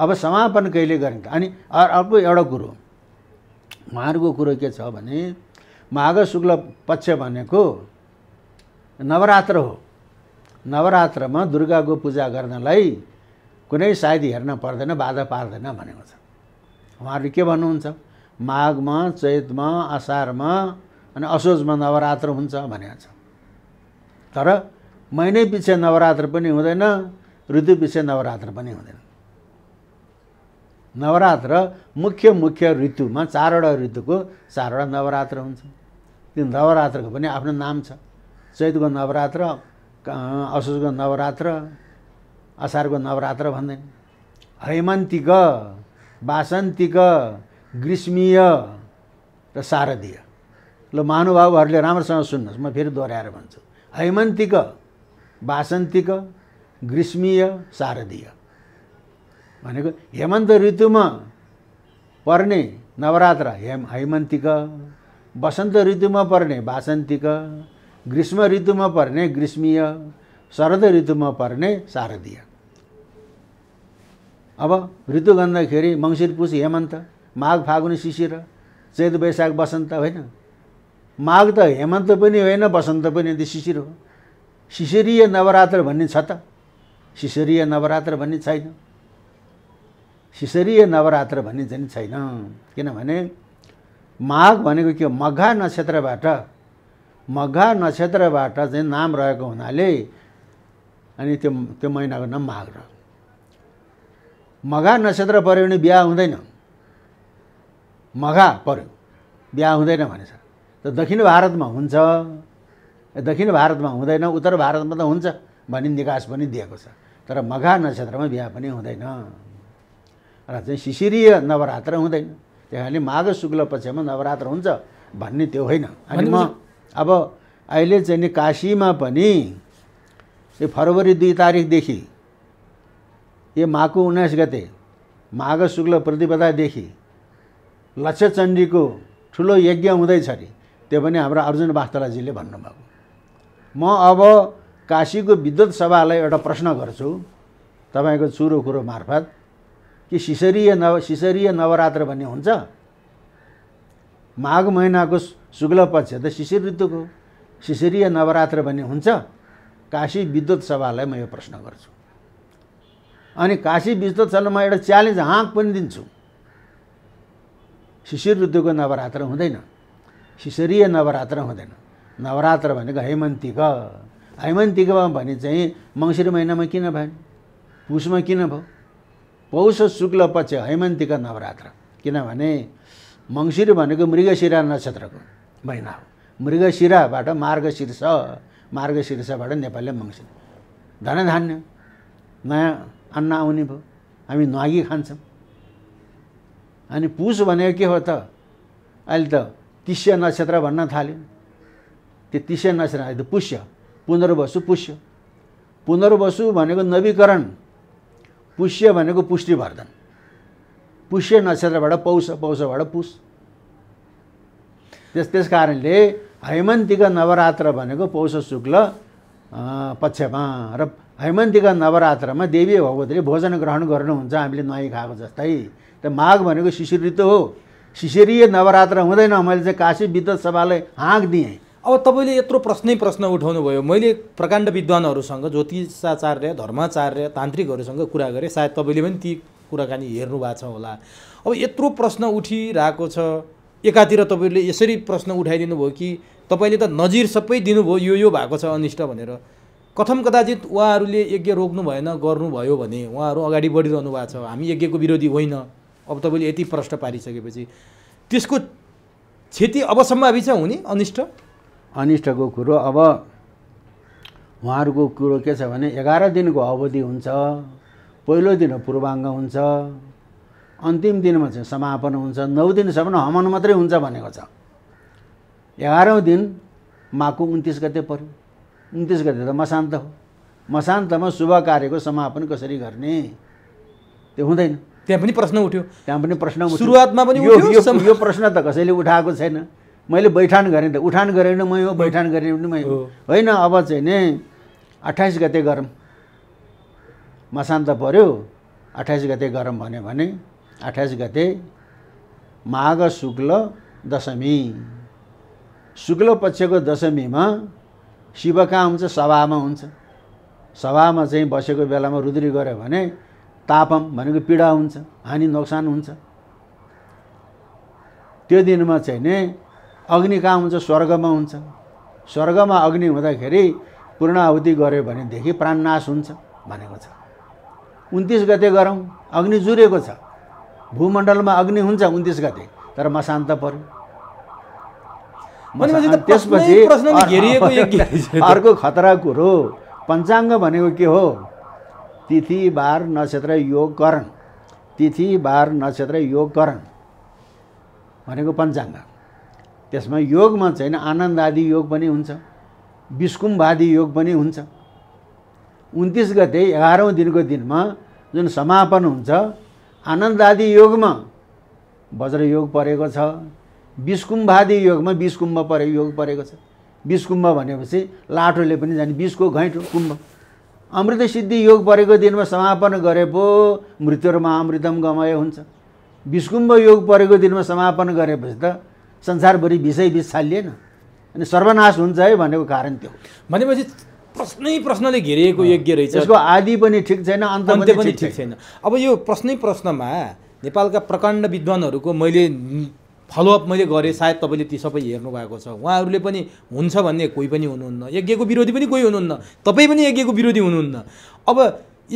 अब समापन कहिले गर्ने अनि अर्को एउटा कुरो उहाँहरूको कुरो के छ भने माघ शुक्ल पक्ष भनेको नवरात्र हो नवरात्रमा दुर्गाको पूजा गर्नलाई कुनै सायद हेर्न पर्दैन बाधा पार्दैन भनेको छ उहाँहरूले के भन्नुहुन्छ माघमा चैतमा असारमा अनि असोजमा नवरात्र हुन्छ भनेको छ तर महिनै पछि नवरात्र पनि हुँदैन ऋतु पछि नवरात्र पनि हुँदैन नवरात्र मुख्य मुख्य ऋतुमा चारवटा ऋतुको चारवटा नवरात्र हुन्छ त्यो नवरात्रको पनि आफ्नो नाम छ चैतको नवरात्र असोजको नवरात्र असारको नवरात्र भन्दैन हैमन्तिक वासन्तिक ग्रीष्मीय र शारदीय ल महानुभावहरूले राम्रोसँग सुन्नुहोस् म फेरि दोहोऱ्याएर भन्छु हैमन्तिक बासन्तिक ग्रीष्मीय शारदीय भनेको हेमन्त ऋतुमा पर्ने नवरात्र हेम हैमन्तिक वसन्त ऋतुमा पर्ने वासन्तिक ग्रीष्म ऋतुमा पर्ने ग्रीष्मीय शरद ऋतुमा पर्ने शारदीय अब ऋतु गन्दाखेरि मङ्सिर पुष हेमन्त माघ फागुन शिशिर चैत वैशाख वसन्त होइन माघ त हेमन्त पनि होइन वसन्त पनि यदि शिशिर हो शिशिरीय नवरात्र भन्ने छ त शिशिरीय नवरात्र भन्ने छैन सिसरीय नवरात्र भन्ने चाहिँ छैन किनभने माघ भनेको के हो मघा नक्षत्रबाट मघा नक्षत्रबाट चाहिँ नाम रहेको हुनाले अनि त्यो त्यो महिनाको नाम माघ र मघा नक्षत्र पऱ्यो भने बिहा हुँदैन मघा पऱ्यो बिहा हुँदैन भनेछ त दक्षिण भारतमा हुन्छ दक्षिण भारतमा हुँदैन उत्तर भारतमा त हुन्छ भन्ने निकास पनि दिएको छ तर मघा नक्षत्रमा बिहा पनि हुँदैन र चाहिँ शिशिरीय नवरात्र हुँदैन त्यही कारणले माघ शुक्ल पक्षमा नवरात्र हुन्छ भन्ने त्यो होइन अनि म अब अहिले चाहिँ नि काशीमा पनि यो फरवरी दुई तारिकदेखि यो माघको उन्नाइस गते माघ शुक्ल प्रतिपदादेखि लक्ष्यचण्डीको ठुलो यज्ञ हुँदैछ अरे त्यो पनि हाम्रो अर्जुन बास्तलाजीले भन्नुभएको म अब काशीको विद्वत सभालाई एउटा प्रश्न गर्छु तपाईँको चुरो कुरो मार्फत कि सिसरीय नव सिसरीय नवरात्र भन्ने हुन्छ माघ महिनाको शुक्ल पक्ष त शिशिर ऋतुको सिसरीय नवरात्र भन्ने हुन्छ काशी विद्युत सभालाई म यो प्रश्न गर्छु अनि काशी विद्युत सभालाई म एउटा च्यालेन्ज हाँक पनि दिन्छु शिशिर ऋतुको नवरात्र हुँदैन शिशिरीय नवरात्र हुँदैन नवरात्र भनेको हैमन्तिक हैमन्तिकमा भने चाहिँ मङ्सिर महिनामा किन भयो पुषमा किन भयो पौष शुक्ल पक्ष हैमन्तीका नवरात्र किनभने मङ्सिर भनेको मृगशिरा नक्षत्रको महिना हो मृगशिराबाट मार्गशीर्ष मार्गशीर्षबाट नेपालले मङ्सिर धनधान्य नयाँ अन्न आउने भयो हामी नुहागी खान्छौँ अनि पुष भनेको के हो त अहिले त तिस्य नक्षत्र भन्न थाल्यो त्यो तिस्य नक्षत्र अहिले त पुष्य पुनर्वसु पुष्य पुनर्वसु भनेको नवीकरण पुष्य भनेको पुष्टिवर्धन पुष्य नक्षत्रबाट पौष पौषबाट पुष त्यस त्यस कारणले हैमन्तीका नवरात्र भनेको पौष शुक्ल पक्षमा र हैमन्तीका नवरात्रमा देवी भगवतीले भोजन ग्रहण गर्नुहुन्छ हामीले नुहाइ खाएको जस्तै त माघ भनेको शिशिर ऋतु हो शिशिरीय नवरात्र हुँदैन मैले चाहिँ काशी विद्वत सभालाई हाँक दिएँ अब तपाईँले यत्रो प्रश्नै प्रश्न उठाउनु भयो मैले प्रकाण्ड विद्वानहरूसँग ज्योतिषाचार्य धर्माचार्य तान्त्रिकहरूसँग कुरा गरेँ सायद तपाईँले पनि ती कुराकानी हेर्नु भएको छ होला अब यत्रो प्रश्न उठिरहेको छ एकातिर तपाईँले यसरी प्रश्न उठाइदिनु भयो कि तपाईँले त नजिर सबै दिनुभयो यो यो भएको छ अनिष्ट भनेर कथम कदाचित उहाँहरूले यज्ञ रोक्नु भएन गर्नुभयो भने उहाँहरू अगाडि बढिरहनु भएको छ हामी यज्ञको विरोधी होइन अब तपाईँले यति प्रश्न पारिसकेपछि त्यसको क्षति अवसम्भावी छ हुने अनिष्ट अनिष्टको कुरो अब उहाँहरूको कुरो के छ भने एघार दिनको अवधि हुन्छ पहिलो दिन पूर्वाङ्ग हुन्छ अन्तिम दिनमा चाहिँ समापन हुन्छ नौ दिनसम्म हमन मात्रै हुन्छ भनेको छ एघारौँ दिन माघको उन्तिस गते पऱ्यो उन्तिस गते त मसान्त हो मसान्तमा शुभ कार्यको समापन कसरी गर्ने त्यो हुँदैन त्यहाँ पनि प्रश्न उठ्यो त्यहाँ पनि प्रश्न उठ्यो सुरुवातमा पनि यो प्रश्न त कसैले उठाएको छैन मैले बैठान गरेँ त उठान गरेँ गरेन मै हो बैठान गरेँ पनि मै हो होइन अब चाहिँ नि अठाइस गते गरौँ मसान्त पऱ्यो अठाइस गते गरौँ भन्यो भने अठाइस गते माघ शुक्ल दशमी शुक्ल पक्षको दशमीमा शिव कहाँ हुन्छ सभामा हुन्छ सभामा चाहिँ बसेको बेलामा रुद्री गऱ्यो भने तापम भनेको पीडा हुन्छ हानि नोक्सान हुन्छ त्यो दिनमा चाहिँ नि अग्नि कहाँ हुन्छ स्वर्गमा हुन्छ स्वर्गमा अग्नि हुँदाखेरि पूर्णाहुति गऱ्यो भनेदेखि प्राणनाश हुन्छ भनेको छ उन्तिस गते गरौँ अग्नि जुरेको छ भूमण्डलमा अग्नि हुन्छ उन्तिस गते तर म शान्त पऱ्यो त्यसपछि अर्को खतरा कुरो पञ्चाङ्ग भनेको के हो तिथि बार नक्षत्र योगकरण तिथि बार नक्षत्र योगकरण भनेको पञ्चाङ्ग त्यसमा योगमा चाहिँ आनन्द आदि योग पनि हुन्छ विस्कुम्भादी योग पनि हुन्छ उन्तिस गते एघारौँ दिनको दिनमा जुन समापन हुन्छ आनन्द आदि योगमा वज्र योग परेको छ विष्कुम्भादि योगमा विष्कुम्भ परे योग परेको छ विष्कुम्भ भनेपछि लाठोले पनि जाने विषको घैँटो कुम्भ अमृत सिद्धि योग परेको दिनमा समापन गरे पो मृत्युरमा अमृतम गमय हुन्छ विष्कुम्भ योग परेको दिनमा समापन गरेपछि त संसारभरि विषय बिच छालिएन अनि सर्वनाश हुन्छ है भनेको कारण त्यो भनेपछि प्रश्नै प्रश्नले घेरिएको यज्ञ रहेछ यसको आदि पनि ठिक छैन अन्त पनि ठिक छैन अब यो प्रश्नै प्रश्नमा नेपालका प्रकाण्ड विद्वानहरूको मैले फलोअप मैले गरेँ सायद तपाईँले ती सबै हेर्नु भएको छ उहाँहरूले पनि हुन्छ भन्ने कोही पनि हुनुहुन्न यज्ञको विरोधी पनि कोही हुनुहुन्न तपाईँ पनि यज्ञको विरोधी हुनुहुन्न अब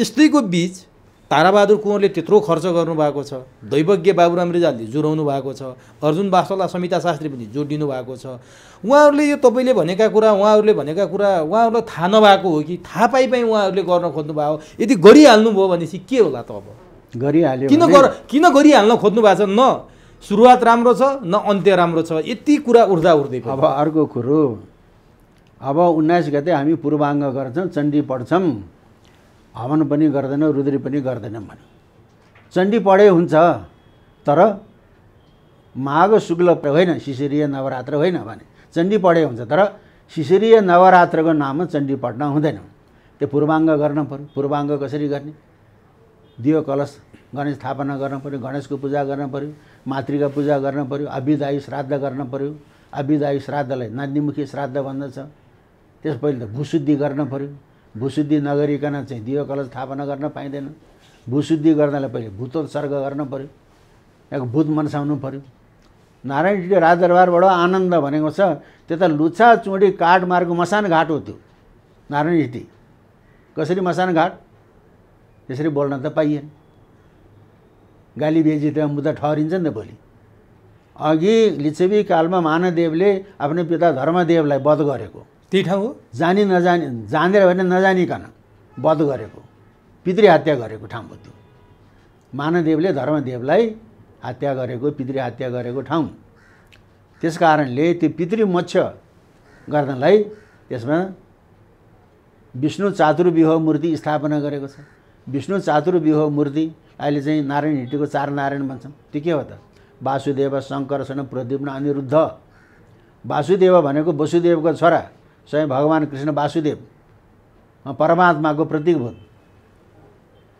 यस्तैको बिच ताराबहादुर कुँवरले त्यत्रो खर्च गर्नुभएको छ दैवज्ञ बाबुराम रिजालले जुराउनु भएको छ अर्जुन बासला समिता शास्त्री पनि जोडिनु भएको छ उहाँहरूले यो तपाईँले भनेका कुरा उहाँहरूले भनेका कुरा उहाँहरूलाई थाहा नभएको हो कि थाहा पाइ पाइ उहाँहरूले गर्न खोज्नु भएको यदि गरिहाल्नुभयो भनेपछि के होला त अब गरिहाल्यो किन गर किन गरिहाल्न खोज्नु भएको छ न सुरुवात राम्रो छ न अन्त्य राम्रो छ यति कुरा उठ्दा उठ्दै अब अर्को कुरो अब उन्नाइस गते हामी पूर्वाङ्ग गर्छौँ चण्डी पढ्छौँ हवन पनि गर्दैन रुद्री पनि गर्दैनौँ भने चण्डी पढै हुन्छ तर माघ शुक्ल होइन शिशिरीय नवरात्र होइन भने चण्डी पढे हुन्छ तर शिशिरीय नवरात्रको नाममा चण्डी पढ्न हुँदैन त्यो पूर्वाङ्ग गर्न पऱ्यो पूर्वाङ्ग कसरी गर्ने दियो कलश गणेश स्थापना गर्न पऱ्यो गणेशको पूजा गर्न पऱ्यो मातृका पूजा गर्न पऱ्यो अभिदायी श्राद्ध गर्न पऱ्यो अभिदायी श्राद्धलाई नान्यमुखी श्राद्ध भन्दछ त्यस पहिले त भूशुद्धि गर्न पऱ्यो भूशुद्धि नगरिकन चाहिँ दियो कलश थापना गर्न पाइँदैन भूशुद्धि गर्नलाई पहिले भूतोत्सर्ग गर्न पऱ्यो यहाँको भूत मनसाउनु पऱ्यो नारायणजीले राजदरबारबाट आनन्द भनेको छ त्यता लुच्छा चुँडी काठ मसान घाट हो त्यो नारायण नारायणजी कसरी मसान घाट यसरी बोल्न त पाइएन गाली बेजी त मुद्दा ठहरिन्छ नि त भोलि अघि लिच्छवी कालमा महानदेवले आफ्नो पिता धर्मदेवलाई वध गरेको त्यही ठाउँ हो जानी नजानी जानेर भने नजानिकन वध गरेको पितृहत्या गरेको ठाउँ हो त्यो मानवदेवले धर्मदेवलाई हत्या गरेको पितृहत्या गरेको ठाउँ त्यस कारणले त्यो पितृमोक्ष गर्नलाई त्यसमा विष्णु चातुर्विवाह मूर्ति स्थापना गरेको छ विष्णु चातुर्विवाह मूर्ति अहिले चाहिँ नारायण हिटीको चार नारायण भन्छन् त्यो के हो त वासुदेव छन् प्रद्युम्न अनिरुद्ध वासुदेव भनेको वसुदेवको छोरा स्वयं भगवान् कृष्ण वासुदेव परमात्माको प्रतीकभूत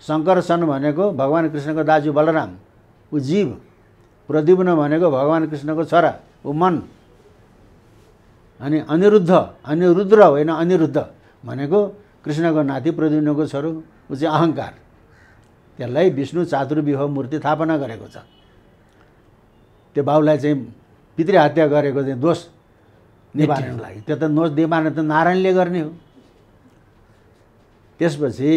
शङ्कर भनेको भगवान् कृष्णको दाजु बलराम ऊ जीव प्रद्युम्न भनेको भगवान् कृष्णको छोरा ऊ मन अनि अनिरुद्ध अनिरुद्र होइन अनिरुद्ध भनेको कृष्णको नाति प्रद्युम्नको छोरो ऊ चाहिँ अहङ्कार त्यसलाई विष्णु चातुर्विह मूर्ति थापना गरेको छ त्यो बाउलाई चाहिँ पितृहत्या गरेको चाहिँ दोष निवारणको लागि त्यो त नोज निवारण त नारायणले गर्ने हो त्यसपछि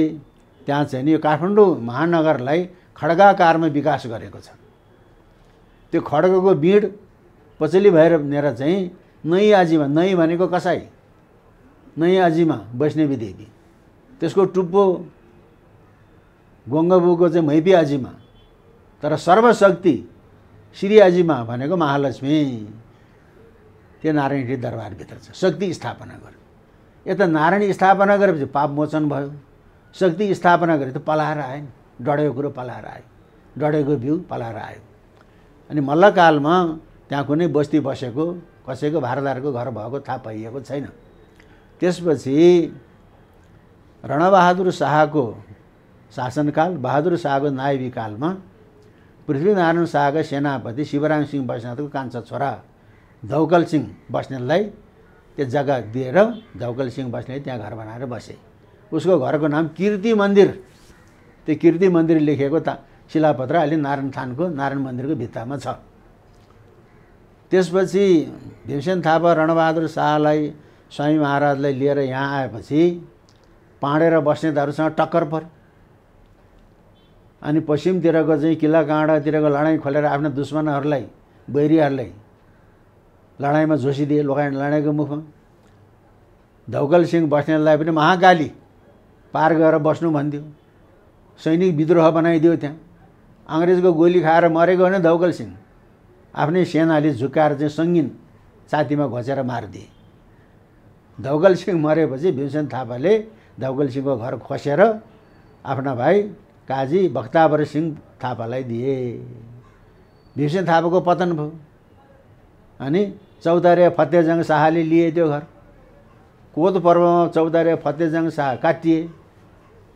त्यहाँ चाहिँ नि यो काठमाडौँ महानगरलाई खड्गाकारमा विकास गरेको छ त्यो खड्गको बिड पचेली भएर भनेर चाहिँ नै आजीमा नै भनेको कसाई नै आजीमा वैष्णवी देवी त्यसको टुप्पो गङ्गाबुको चाहिँ मैपी आजीमा तर सर्वशक्ति श्री आजीमा भनेको महालक्ष्मी त्यो नारायणखेडी दरबारभित्र छ शक्ति स्थापना गर्यो यता नारायण स्थापना गरेपछि पाप मोचन भयो शक्ति स्थापना गरे त पलाएर आयो नि डढेको कुरो पलाएर आयो डढेको बिउ पलाएर आयो अनि मल्लकालमा त्यहाँ कुनै बस्ती बसेको कसैको भारदारको घर भएको थाहा पाइएको छैन त्यसपछि रणबहादुर शाहको शासनकाल बहादुर शाहको नायबी कालमा पृथ्वीनारायण शाहका सेनापति शिवराम सिंह वैष्णवको कान्छा छोरा धौकल सिंह बस्नेतलाई त्यो जग्गा दिएर धौकल सिंह बस्ने त्यहाँ घर बनाएर बसे उसको घरको नाम किर्ति मन्दिर त्यो किर्ति मन्दिर लेखिएको ता शिलापत्र अहिले नारायण थानको नारायण मन्दिरको भित्तामा छ त्यसपछि भीमसेन थापा रणबहादुर शाहलाई स्वामी महाराजलाई लिएर यहाँ आएपछि पाँडेर बस्नेतहरूसँग टक्कर पर अनि पश्चिमतिरको चाहिँ किल्ला काँडातिरको लडाइँ खोलेर आफ्ना दुश्मनहरूलाई बैरीहरूलाई लडाइँमा झोसिदिए लोकाइ लडाइँको मुखमा धौकल सिंह बस्नेलाई पनि महाकाली पार गएर बस्नु भन्थ्यो सैनिक विद्रोह बनाइदियो त्यहाँ अङ्ग्रेजको गोली खाएर मरेको होइन धौकल सिंह आफ्नै सेनाले झुकाएर चाहिँ सङ्गीन छातीमा घोचेर मारिदिए धौकल सिंह मरेपछि भीमसेन थापाले धौकल सिंहको घर खोसेर आफ्ना भाइ काजी भक्तावर सिंह थापालाई दिए भीमसेन थापाको पतन भयो अनि चौतारे फतेहजङ शाहले लिए त्यो घर कोद पर्वमा चौतारे फतेहजङ शाह काटिए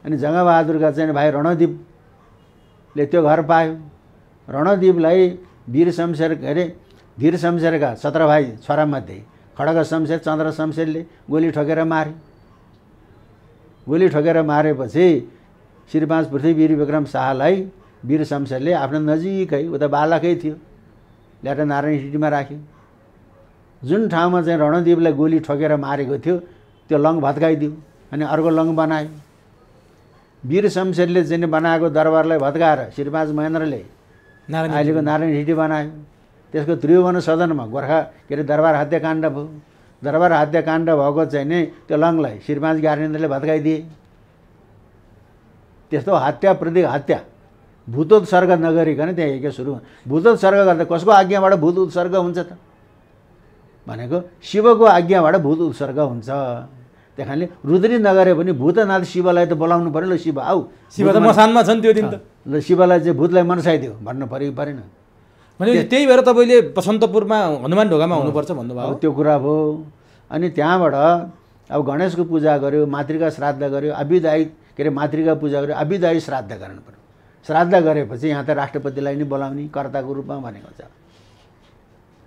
अनि जङ्गबहादुरका चाहिँ भाइ रणदीपले त्यो घर पायो रणदीपलाई वीर शमशेर के अरे वीर शमशेरका सत्र भाइ छोरामध्ये खड्ग शमशेर चन्द्र शमशेरले गोली ठोकेर मारे गोली ठोकेर मारेपछि श्रीपाँच पृथ्वीवीर विक्रम शाहलाई वीर शमशेरले आफ्नो नजिकै उता बालकै थियो ल्याएर नारायण सिटीमा राख्यो जुन ठाउँमा चाहिँ रणदीपलाई गोली ठोकेर मारेको थियो त्यो लङ भत्काइदियो अनि अर्को लङ बनायो वीर शमशेरले चाहिँ बनाएको दरबारलाई भत्काएर श्रीमाज महेन्द्रले अहिलेको नारायण हिटी बनायो त्यसको त्रिभुवन सदनमा गोर्खा के अरे दरबार हत्याकाण्ड भयो दरबार हत्याकाण्ड भएको चाहिँ नि त्यो लङलाई श्रीमाज ज्ञानेन्द्रले भत्काइदिए त्यस्तो हत्या प्रति हत्या भूतोत्सर्ग नगरिकन त्यहाँ के सुरु भूतोत्सर्ग गर्दा कसको आज्ञाबाट भूत उत्सर्ग हुन्छ त भनेको शिवको आज्ञाबाट भूत उत्सर्ग हुन्छ त्यही कारणले रुद्री नगरे पनि भूतनाथ शिवलाई त बोलाउनु पऱ्यो ल शिव आऊ शिव त मसानमा छन् त्यो दिन त ल शिवलाई चाहिँ भूतलाई मनसाइदियो भन्नु पऱ्यो परेन भने त्यही भएर तपाईँले बसन्तपुरमा हनुमान ढोकामा हुनुपर्छ भन्नुभयो त्यो कुरा भयो अनि त्यहाँबाट अब गणेशको पूजा गर्यो मातृका श्राद्ध गर्यो आविदायी के अरे मातृका पूजा गर्यो आविदायी श्राद्ध गर्नु पऱ्यो श्राद्ध गरेपछि यहाँ त राष्ट्रपतिलाई नै बोलाउने कर्ताको रूपमा भनेको छ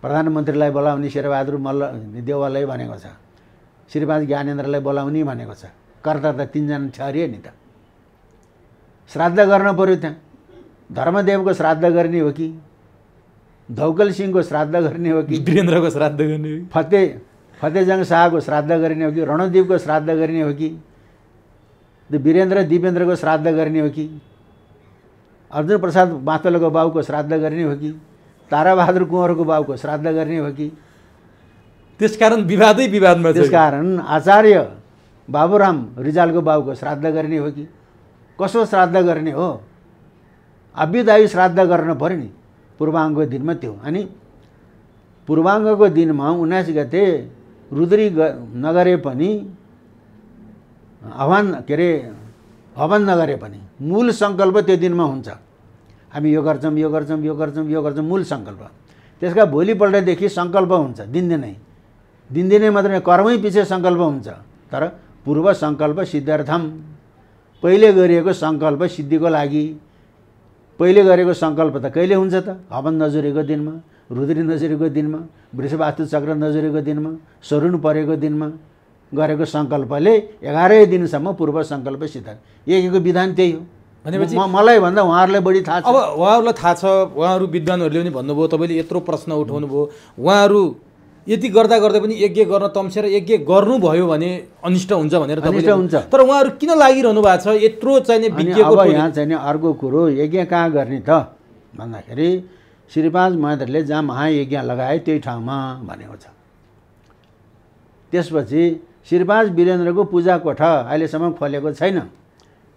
प्रधानमन्त्रीलाई बोलाउने शेरबहादुर मल्ल देवालय भनेको छ श्रीपाद ज्ञानेन्द्रलाई बोलाउने भनेको छ कर्ता त तिनजना छ अरे नि त श्राद्ध गर्न पऱ्यो त्यहाँ धर्मदेवको श्राद्ध गर्ने हो कि धौकल सिंहको श्राद्ध गर्ने हो कि वीरेन्द्रको श्राद्ध गर्ने हो फतेह फतेहजङ शाहको श्राद्ध गर्ने हो कि रणदीपको श्राद्ध गर्ने हो कि वीरेन्द्र दिपेन्द्रको श्राद्ध गर्ने हो कि अर्जुन प्रसाद बाँतलोको बाउको श्राद्ध गर्ने हो कि ताराबहादुर कुँवरको बाबुको श्राद्ध गर्ने हो कि त्यसकारण विवादै विवादमा त्यसकारण आचार्य बाबुराम रिजालको बाबुको श्राद्ध गर्ने हो कि कसो श्राद्ध गर्ने हो आविदायु श्राद्ध गर्न पऱ्यो नि पूर्वाङ्गको दिनमा त्यो अनि पूर्वाङ्गको दिनमा उन्नाइस गते रुद्री ग नगरे पनि आह्वान के अरे हवन नगरे पनि मूल सङ्कल्प त्यो दिनमा हुन्छ हामी यो गर्छौँ यो गर्छौँ यो गर्छौँ यो गर्छौँ मूल सङ्कल्प त्यसका भोलिपल्टदेखि सङ्कल्प हुन्छ दिनदिनै दिनदिनै मात्रै कर्मै पछि सङ्कल्प हुन्छ तर पूर्व सङ्कल्प सिद्धार्थम पहिले गरिएको सङ्कल्प सिद्धिको लागि पहिले गरेको सङ्कल्प त कहिले हुन्छ त हवन नजुरेको दिनमा रुद्री नजुरेको दिनमा वृषवास्तु चक्र नजुरेको दिनमा सरुण परेको दिनमा गरेको सङ्कल्पले एघारै दिनसम्म पूर्व सङ्कल्प सिद्धार्थ एकैको विधान त्यही हो भनेपछि मलाई भन्दा उहाँहरूलाई बढी थाहा छ अब उहाँहरूलाई थाहा छ उहाँहरू विद्वानहरूले पनि भन्नुभयो तपाईँले यत्रो प्रश्न उठाउनु भयो उहाँहरू यति गर्दा गर्दै पनि यज्ञ गर्न तम्सेर यज्ञ गर्नुभयो भने अनिष्ट हुन्छ भनेर अनिष्ट हुन्छ तर उहाँहरू किन लागिरहनु भएको छ यत्रो चाहिने अब यहाँ चाहिने अर्को कुरो यज्ञ कहाँ गर्ने त भन्दाखेरि श्रीपाँच महेन्द्रले जहाँ महायज्ञ लगाए त्यही ठाउँमा भनेको छ त्यसपछि श्रीपाज वीरेन्द्रको पूजा कोठा अहिलेसम्म खोलेको छैन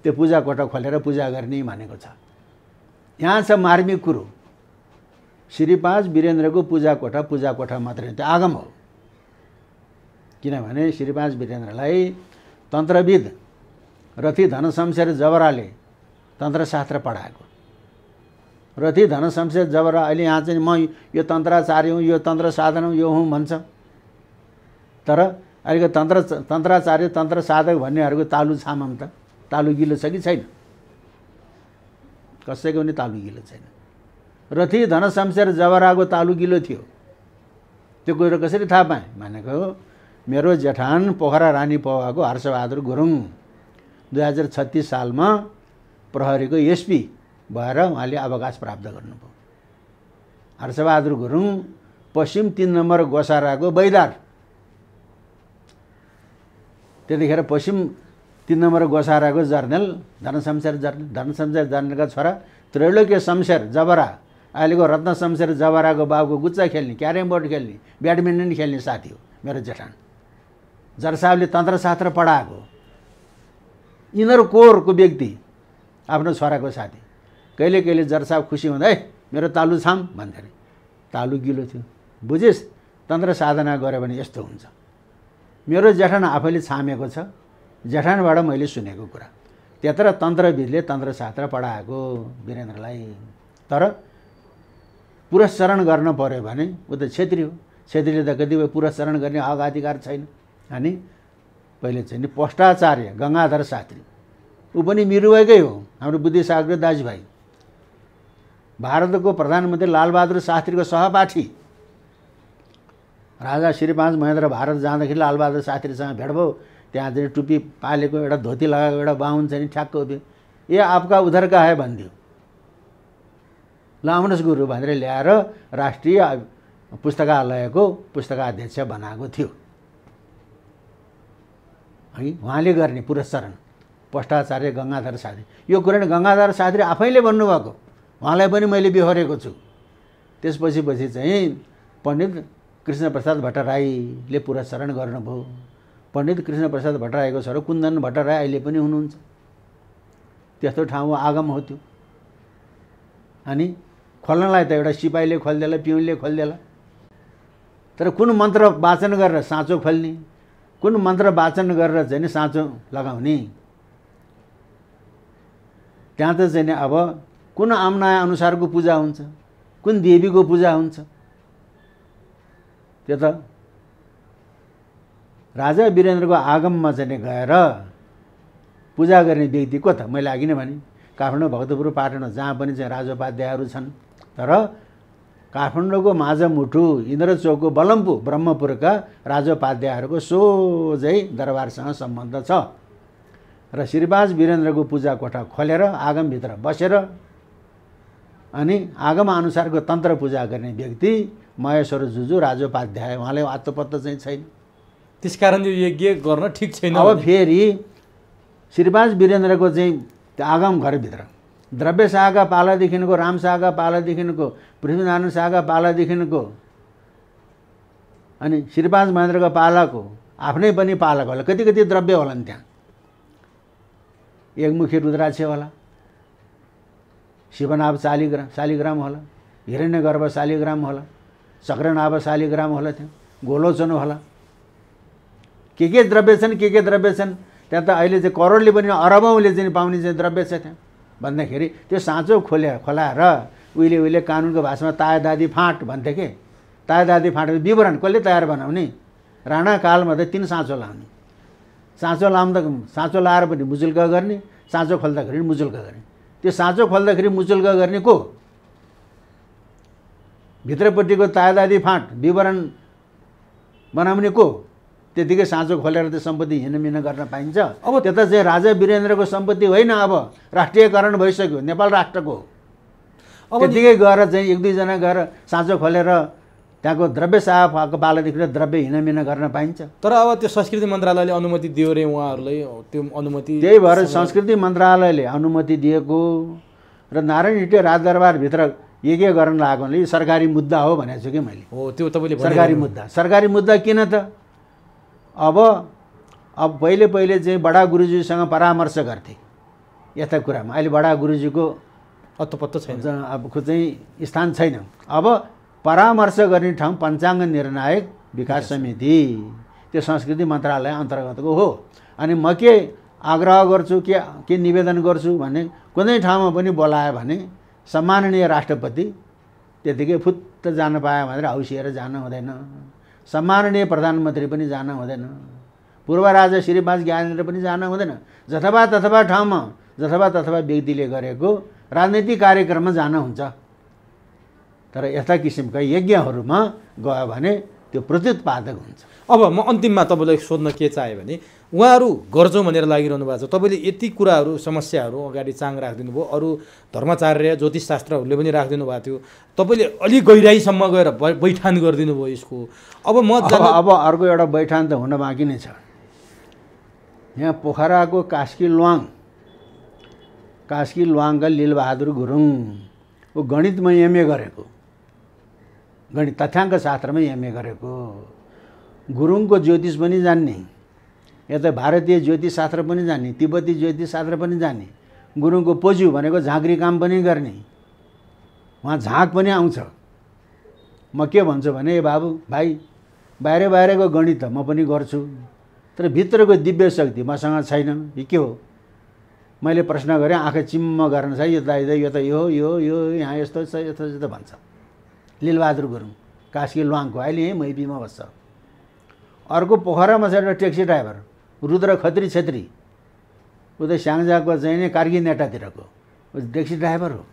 त्यो पूजा कोठा खोलेर पूजा गर्ने भनेको छ यहाँ छ मार्मिक कुरो श्रीपाँच वीरेन्द्रको पूजा कोठा पूजा कोठा मात्रै त्यो आगम हो किनभने श्रीपाँच वीरेन्द्रलाई तन्त्रविद रथी धनशमशेर जबराले तन्त्रशास्त्र पढाएको रथी धनशमशेर जबरा अहिले यहाँ चाहिँ म यो तन्त्राचार्य हुँ यो तन्त्र साधन हुँ यो हुँ भन्छ तर अहिलेको तन्त्र तन्त्राचार्य तन्त्र साधक भन्नेहरूको तालु छामाम त तालुगिलो छ कि छैन कसैको पनि तालुगिलो छैन र त्यही धनशमशेर जबराको तालुगिलो थियो त्यो कुरो कसरी थाहा पाएँ भनेको मेरो जेठान पोखरा रानी पवाको हर्षबहादुर गुरुङ दुई हजार छत्तिस सालमा प्रहरीको एसपी भएर उहाँले अवकाश प्राप्त गर्नुभयो हर्षबहादुर गुरुङ पश्चिम तिन नम्बर गोसाराको बैदार त्यतिखेर पश्चिम तिन नम्बर गोसाराको जर्नेल धनशमशेर जर्नेल धनशमशेर जर्नेलका छोरा त्रैलोक्य शमशेर जबरा अहिलेको रत्न शमशेर जबराको बाबुको गुच्चा खेल्ने क्यारम बोर्ड खेल्ने ब्याडमिन्टन खेल्ने साथी हो मेरो जेठान साहबले तन्त्रशास्त्र पढाएको इनर कोरको व्यक्ति आफ्नो छोराको साथी कहिले कहिले साहब खुसी हुँदा है मेरो तालु छाम भन्थे तालु गिलो थियो बुझिस् तन्त्र साधना गऱ्यो भने यस्तो हुन्छ मेरो जेठान आफैले छामेको छ जेठानबाट मैले सुनेको कुरा त्यत्र तन्त्रविदले तन्त्रशास्त्र पढाएको वीरेन्द्रलाई तर पुरस्चरण गर्न पऱ्यो भने ऊ त छेत्री हो छेत्रीले त कतिपय पुरस्चरण गर्ने हक अधिकार छैन अनि पहिले चाहिँ नि पष्टाचार्य गङ्गाधर शास्त्री ऊ पनि मिरुवाकै हो हाम्रो बुद्धिसागर दाजुभाइ भारतको प्रधानमन्त्री लालबहादुर शास्त्रीको सहपाठी राजा श्रीपाँच महेन्द्र भारत जाँदाखेरि लालबहादुर शास्त्रीसँग भेट भयो त्यहाँ चाहिँ टुपी पालेको एउटा धोती लगाएको एउटा बाहुन छ नि ठ्याक्क उभियो ए आपका उधरका है भनिदियो ल आउनुहोस् गुरु भनेर ल्याएर राष्ट्रिय पुस्तकालयको पुस्तकाध्यक्ष बनाएको थियो है उहाँले गर्ने पुरस्चरण पष्टाचार्य गङ्गाधर साद्री यो कुरा गङ्गाधर साद्री आफैले भन्नुभएको उहाँलाई पनि मैले बिहोरेको छु त्यसपछि पछि चाहिँ पण्डित कृष्णप्रसाद भट्टराईले पुरस्चरण गर्नुभयो पण्डित कृष्ण प्रसाद भट्टराईको छोरा कुन्दन भट्टराई अहिले पनि हुनुहुन्छ त्यस्तो ठाउँ आगम हो त्यो अनि खोल्नलाई त एउटा सिपाहीले खोलिदिएला पिउनले खोलिदिएला तर कुन मन्त्र वाचन गरेर साँचो खोल्ने कुन मन्त्र वाचन गरेर चाहिँ साँचो लगाउने त्यहाँ त चाहिँ नि अब कुन अनुसारको पूजा हुन्छ कुन देवीको पूजा हुन्छ त्यो त राजा वीरेन्द्रको आगममा चाहिँ गएर पूजा गर्ने व्यक्ति को त मैले अघि नै भने काठमाडौँ भक्तपुर पाटन जहाँ पनि चाहिँ राजोपाध्यायहरू छन् तर काठमाडौँको माझमुठु इन्द्रचोकको बलम्पु ब्रह्मपुरका राजोपाध्यायहरूको सोझै दरबारसँग सम्बन्ध छ र श्रीबाज वीरेन्द्रको पूजा कोठा खोलेर आगमभित्र बसेर अनि आगमअनुसारको तन्त्र पूजा गर्ने व्यक्ति महेश्वर जुजु राजोपाध्याय उहाँलाई आत्तोपत्त चाहिँ छैन त्यस कारण यो यज्ञ गर्न ठिक छैन अब फेरि श्रीपाज वीरेन्द्रको चाहिँ आगम घरभित्र द्रव्य शाहका पालादेखिको राम शाहका पालादेखिको पृथ्वीनारायण शाहका पालादेखिको अनि श्रीपाज महेन्द्रको पालाको आफ्नै पनि पालक होला कति कति द्रव्य होला नि त्यहाँ एकमुखी रुद्राक्ष होला शिवनाभ शालिग्राम शालिग्राम होला हिरण्य गर्भ शालिग्राम होला चक्रनाभ शालिग्राम होला त्यहाँ गोलोचन होला के के द्रव्य छन् के के द्रव्य छन् त्यहाँ त अहिले चाहिँ करोडले पनि अरबौँले चाहिँ पाउने चाहिँ द्रव्य छ त्यहाँ भन्दाखेरि त्यो साँचो खोल्या खोलाएर उहिले उहिले कानुनको भाषामा ताया दादी फाँट भन्थे के ताया दादी फाँट विवरण कसले तयार बनाउने राणा कालमा त तिन साँचो लाउने साँचो लाउँदा साँचो लाएर पनि मुजुल्क गर्ने साँचो खोल्दाखेरि मुजुल्क गर्ने त्यो साँचो खोल्दाखेरि मुजुल्क गर्ने को भित्रपट्टिको तायादादी फाँट विवरण बनाउने को त्यतिकै साँचो खोलेर त्यो सम्पत्ति हिँडमिन गर्न पाइन्छ अब त्यो त चाहिँ राजा वीरेन्द्रको सम्पत्ति होइन अब राष्ट्रियकरण भइसक्यो नेपाल राष्ट्रको अब त्यतिकै गएर चाहिँ एक दुईजना गएर साँचो खोलेर त्यहाँको द्रव्य साफको पालादेखि द्रव्य हिँडमिन गर्न पाइन्छ तर अब त्यो संस्कृति मन्त्रालयले अनुमति दियो रे उहाँहरूलाई त्यो अनुमति त्यही भएर संस्कृति मन्त्रालयले अनुमति दिएको र नारायण हिटे राजदरबारभित्र के के गर्न लाग्यो सरकारी मुद्दा हो भनेको छु कि मैले हो त्यो तपाईँले सरकारी मुद्दा सरकारी मुद्दा किन त अब अब पहिले पहिले चाहिँ बडा गुरुजीसँग परामर्श गर्थे यता कुरामा अहिले बडा गुरुजीको पत्तो छैन खु चाहिँ स्थान छैन अब परामर्श गर्ने ठाउँ पञ्चाङ्ग निर्णायक विकास समिति त्यो संस्कृति मन्त्रालय अन्तर्गतको हो अनि म के आग्रह गर्छु के के निवेदन गर्छु भने कुनै ठाउँमा पनि बोलायो भने सम्माननीय राष्ट्रपति त्यतिकै फुत्त जान पायो भनेर हौसिएर जानु हुँदैन सम्माननीय प्रधानमन्त्री पनि जान हुँदैन पूर्व राजा श्रीमाज ज्ञानेन्द्र पनि जान हुँदैन जथवा तथवा ठाउँमा जथवा तथवा व्यक्तिले गरेको राजनीतिक कार्यक्रममा जान हुन्छ तर यस्ता किसिमका यज्ञहरूमा गयो भने त्यो प्रत्युत्पादक हुन्छ अब म अन्तिममा तपाईँलाई सोध्न के चाहेँ भने उहाँहरू गर्छौँ भनेर लागिरहनु भएको छ तपाईँले यति कुराहरू समस्याहरू अगाडि चाङ राखिदिनु भयो अरू धर्माचार्य शास्त्रहरूले पनि राखिदिनु भएको थियो तपाईँले अलिक गहिराइसम्म गएर बैठान गरिदिनु भयो यसको अब म अब अर्को एउटा बैठान त हुन बाँकी नै छ यहाँ पोखराको कास्की ल्वाङ कास्की ल्वाङका लिलबहादुर गुरुङ ऊ गणितमा एमए गरेको गणित तथ्याङ्क शास्त्रमा एमए गरेको गुरुङको ज्योतिष पनि जान्ने यता भारतीय ज्योतिषशास्त्र पनि जान्ने तिब्बती ज्योतिषशास्त्र पनि जान्ने गुरुङको पोज्यू भनेको झाँक्री काम पनि गर्ने उहाँ झाँक पनि आउँछ म के भन्छु भने ए बाबु भाइ बाहिर बाहिरको गणित त म पनि गर्छु तर भित्रको दिव्य शक्ति मसँग छैन यो के हो मैले प्रश्न गरेँ आँखा चिम्म गर्न छ यो दाइ यो त यो यो यो यहाँ यस्तो छ यस्तो यस्तो भन्छ लिलबहादुर गुरुङ कास्की ल्वाङको अहिले यहीँ मैबीमा बस्छ अर्को पोखरामा छ एउटा ट्याक्सी ड्राइभर रुद्र खत्री छेत्री ऊ त स्याङ्जाको चाहिँ नि कार्गी नेटातिरको ऊ ट्याक्सी ड्राइभर हो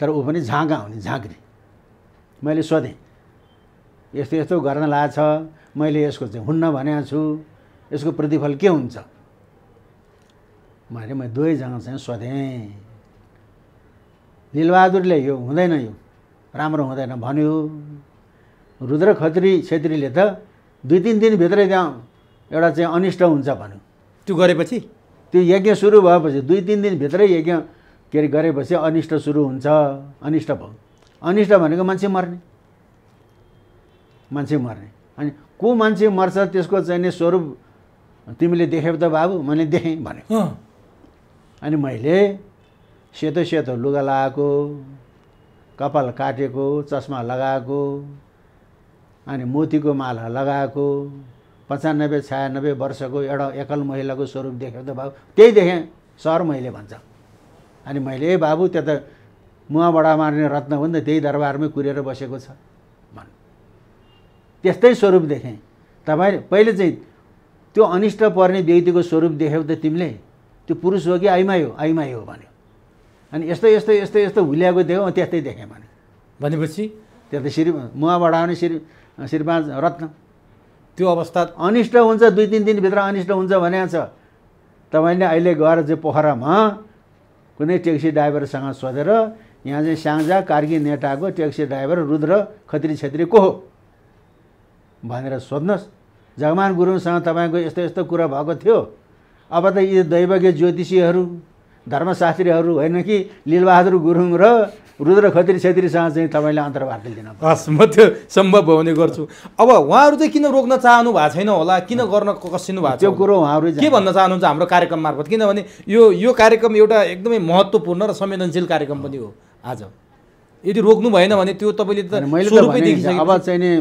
तर ऊ पनि झाँगा हुने झाँक्री मैले सोधेँ यस्तो यस्तो गर्न लाछ मैले यसको चाहिँ हुन्न भनेको छु यसको प्रतिफल के हुन्छ मैले मैले दुवैजना चाहिँ सोधेँ लिलबहादुरले यो हुँदैन यो राम्रो हुँदैन भन्यो रुद्र खत्री छेत्रीले त दुई तिन दिनभित्रै त्यहाँ एउटा चाहिँ अनिष्ट हुन्छ भन्यो त्यो गरेपछि त्यो यज्ञ सुरु भएपछि दुई तिन दिनभित्रै यज्ञ के अरे गरेपछि अनिष्ट सुरु हुन्छ अनिष्ट भयो अनिष्ट भनेको मान्छे मर्ने मान्छे मर्ने अनि को मान्छे मर्छ त्यसको चाहिँ नि स्वरूप तिमीले देख्यौ त बाबु मैले देखेँ भने अनि मैले सेतो सेतो लुगा लगाएको कपाल काटेको चस्मा लगाएको अनि मोतीको माला लगाएको पन्चानब्बे छयानब्बे वर्षको एउटा एकल महिलाको स्वरूप देखेर त बाबु त्यही देखेँ सर मैले भन्छ अनि मैले ए बाबु त्यो त मुवाबाट मार्ने रत्न हो नि त त्यही दरबारमै कुरेर बसेको छ भन् त्यस्तै स्वरूप देखेँ तपाईँ पहिले चाहिँ त्यो अनिष्ट पर्ने व्यक्तिको स्वरूप देख्यौ त तिमीले त्यो पुरुष हो कि आइमाई हो आइमाई हो भन्यो अनि यस्तो यस्तो यस्तो यस्तो हुल्याएको देख्यौ त्यस्तै देखेँ भने भनेपछि त्यो त श्री मुवाबाट आउने श्री श्रीमा रत्न त्यो अवस्था अनिष्ट हुन्छ दुई तिन दिनभित्र अनिष्ट हुन्छ भने छ तपाईँले अहिले गएर चाहिँ पोखरामा कुनै ट्याक्सी ड्राइभरसँग सोधेर यहाँ चाहिँ स्याङ्जा कार्की नेटाको ट्याक्सी ड्राइभर रुद्र खत्री छेत्री को हो भनेर सोध्नुहोस् जगमान गुरुङसँग तपाईँको यस्तो यस्तो कुरा भएको थियो अब त यी दैवज्ञ ज्योतिषीहरू धर्मशास्त्रीहरू होइन कि लिलबहादुर गुरुङ र रुद्र खत्री छेत्रीसँग चाहिँ तपाईँले अन्तर्वार्ता लिन हस् म त्यो सम्भव भयो भने गर्छु अब उहाँहरू चाहिँ किन रोक्न चाहनु भएको छैन होला किन गर्न कसिनु भएको त्यो कुरो उहाँहरू के भन्न चाहनुहुन्छ हाम्रो कार्यक्रम मार्फत किनभने यो यो कार्यक्रम एउटा एकदमै महत्त्वपूर्ण र संवेदनशील कार्यक्रम पनि हो आज यदि रोक्नु भएन भने त्यो तपाईँले त मैले अब चाहिँ नि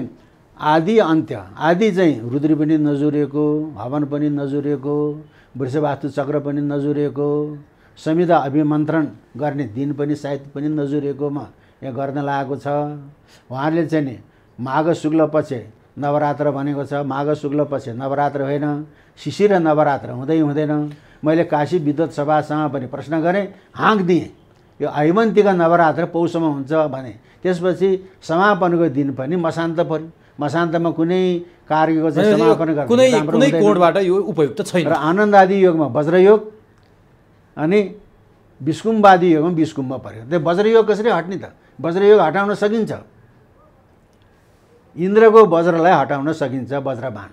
आदि अन्त्य आदि चाहिँ रुद्री पनि नजुरेको हवन पनि नजुरेको वृषवास्तु चक्र पनि नजुरेको संविधा अभिमन्त्रण गर्ने दिन पनि सायद पनि नजुरेकोमा यहाँ गर्न लागेको छ उहाँहरूले चाहिँ नि माघ शुक्ल पछि नवरात्र भनेको छ माघ शुक्ल पछि नवरात्र होइन शिशिर नवरात्र हुँदै हुँदैन मैले काशी विद्युत सभासँग पनि प्रश्न गरेँ हाँक दिएँ यो आइमन्तिका नवरात्र पौषमा हुन्छ भने त्यसपछि समापनको दिन पनि मसान्त पऱ्यो मसान्तमा कुनै कार्यको चाहिँ समापन गर्नु कोडबाट यो उपयुक्त छैन र आनन्द आदि योगमा वज्रयोग अनि विष्कुम्बवादी योगमा विष्कुम्ब पऱ्यो त्यो वज्रयोग कसरी हट्ने त वज्रयोग हटाउन सकिन्छ इन्द्रको वज्रलाई हटाउन सकिन्छ वज्रबान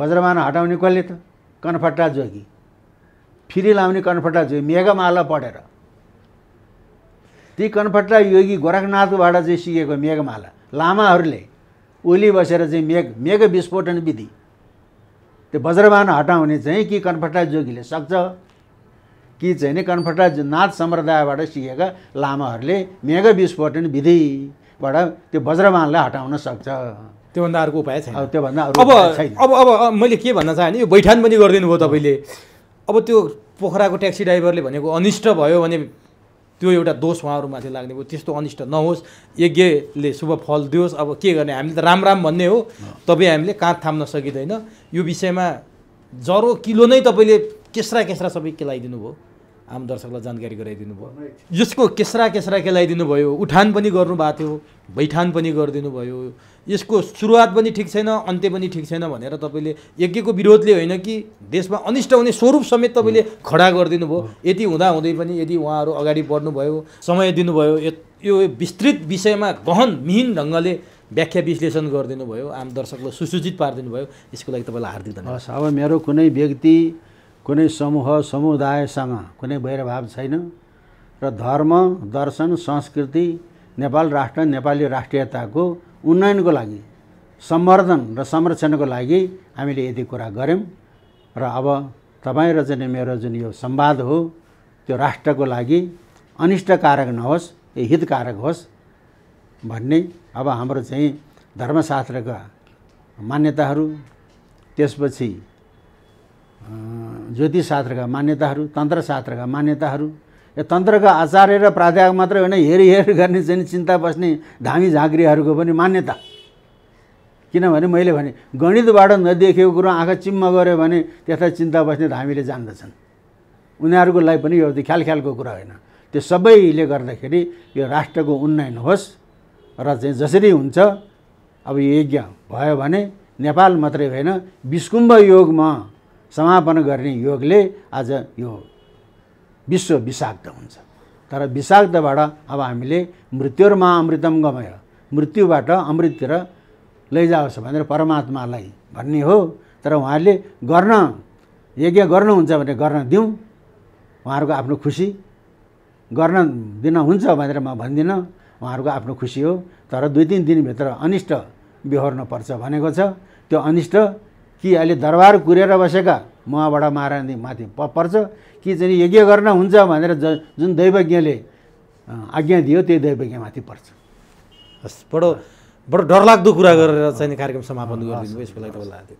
वज्रबान हटाउने कसले त कनफट्टा जोगी फिरी लाउने कनफट्टा जोगी मेघमाला पढेर ती कनफट्टा योगी गोरखनाथबाट चाहिँ सिकेको मेघमाला लामाहरूले ओली बसेर चाहिँ मेघ मेघ विस्फोटन विधि त्यो वज्रबान हटाउने चाहिँ कि कनफट्टा जोगीले सक्छ कि चाहिँ नि कन्फर्टा नाथ सम्प्रदायबाट सिकेका लामाहरूले मेघ विस्फोटन विधिबाट त्यो वज्रमानलाई हटाउन सक्छ त्योभन्दा अर्को उपाय छैन त्योभन्दा अब अब अब मैले के भन्न चाहेँ यो बैठान पनि गरिदिनु भयो तपाईँले अब त्यो पोखराको ट्याक्सी ड्राइभरले भनेको अनिष्ट भयो भने त्यो एउटा दोष उहाँहरूमाथि लाग्ने भयो त्यस्तो अनिष्ट नहोस् यज्ञले शुभ फल दियोस् अब के गर्ने हामीले त राम राम भन्ने हो तपाईँ हामीले काँध थाम्न सकिँदैन यो विषयमा जरो किलो नै तपाईँले केस्रा केस्रा सबै केलाइदिनु भयो आम दर्शकलाई जानकारी गराइदिनु भयो यसको केस्रा केस्रा केलाइदिनु भयो उठान पनि गर्नुभएको थियो बैठान पनि गरिदिनु भयो यसको सुरुवात पनि ठिक छैन अन्त्य पनि ठिक छैन भनेर तपाईँले यज्ञको विरोधले होइन कि देशमा अनिष्ट हुने स्वरूप समेत तपाईँले खडा गरिदिनु भयो यति हुँदाहुँदै पनि यदि उहाँहरू अगाडि बढ्नुभयो समय दिनुभयो यो विस्तृत विषयमा गहन मिहीन ढङ्गले व्याख्या विश्लेषण गरिदिनु भयो आम दर्शकलाई सुसूचित पारिदिनु भयो यसको लागि तपाईँलाई हार्दिक धन्यवाद अब मेरो कुनै व्यक्ति कुनै समूह समुदायसँग कुनै भैरभाव छैन र धर्म दर्शन संस्कृति नेपाल राष्ट्र नेपाली राष्ट्रियताको उन्नयनको लागि सम्वर्धन र संरक्षणको लागि हामीले यति कुरा गऱ्यौँ र अब तपाईँ र चाहिँ मेरो जुन यो संवाद हो त्यो राष्ट्रको लागि अनिष्टकारक नहोस् यो हितकारक होस् भन्ने अब हाम्रो चाहिँ धर्मशास्त्रका मान्यताहरू त्यसपछि ज्योतिषशास्त्रका मान्यताहरू तन्त्रशास्त्रका मान्यताहरू यो तन्त्रका आचार्य र प्राध्यापक मात्रै होइन हेरहेर गर्ने चाहिँ चिन्ता बस्ने धामी झाँक्रीहरूको पनि मान्यता किनभने मैले भने गणितबाट नदेखेको कुरो आँखा चिम्म गऱ्यो भने त्यसलाई चिन्ता बस्ने धामीले जान्दछन् उनीहरूको लागि पनि यो ख्याल ख्यालको कुरा होइन त्यो सबैले गर्दाखेरि यो राष्ट्रको उन्नयन होस् र चाहिँ जसरी हुन्छ अब यज्ञ भयो भने नेपाल मात्रै होइन विस्कुम्भ योगमा समापन गर्ने योगले आज यो विश्व विषाक्त हुन्छ तर विषाक्तबाट अब हामीले मृत्युरमा अमृतम गमय मृत्युबाट अमृततिर लैजाओस् भनेर परमात्मालाई भन्ने हो तर उहाँहरूले गर्न यज्ञ गर्नुहुन्छ भने गर्न दिउँ उहाँहरूको आफ्नो खुसी गर्न दिन हुन्छ भनेर म भन्दिनँ उहाँहरूको आफ्नो खुसी हो तर दुई तिन दिनभित्र अनिष्ट बिहोर्नुपर्छ भनेको छ त्यो अनिष्ट कि अहिले दरबार कुरेर बसेका मबाट महारानी माथि प पर्छ कि चाहिँ यज्ञ गर्न हुन्छ भनेर ज जुन दैवज्ञले आज्ञा दियो त्यही दैवज्ञमाथि पर्छ हस् बडो बडो डरलाग्दो कुरा गरेर चाहिँ कार्यक्रम समापन गरिदिनु यसको लागि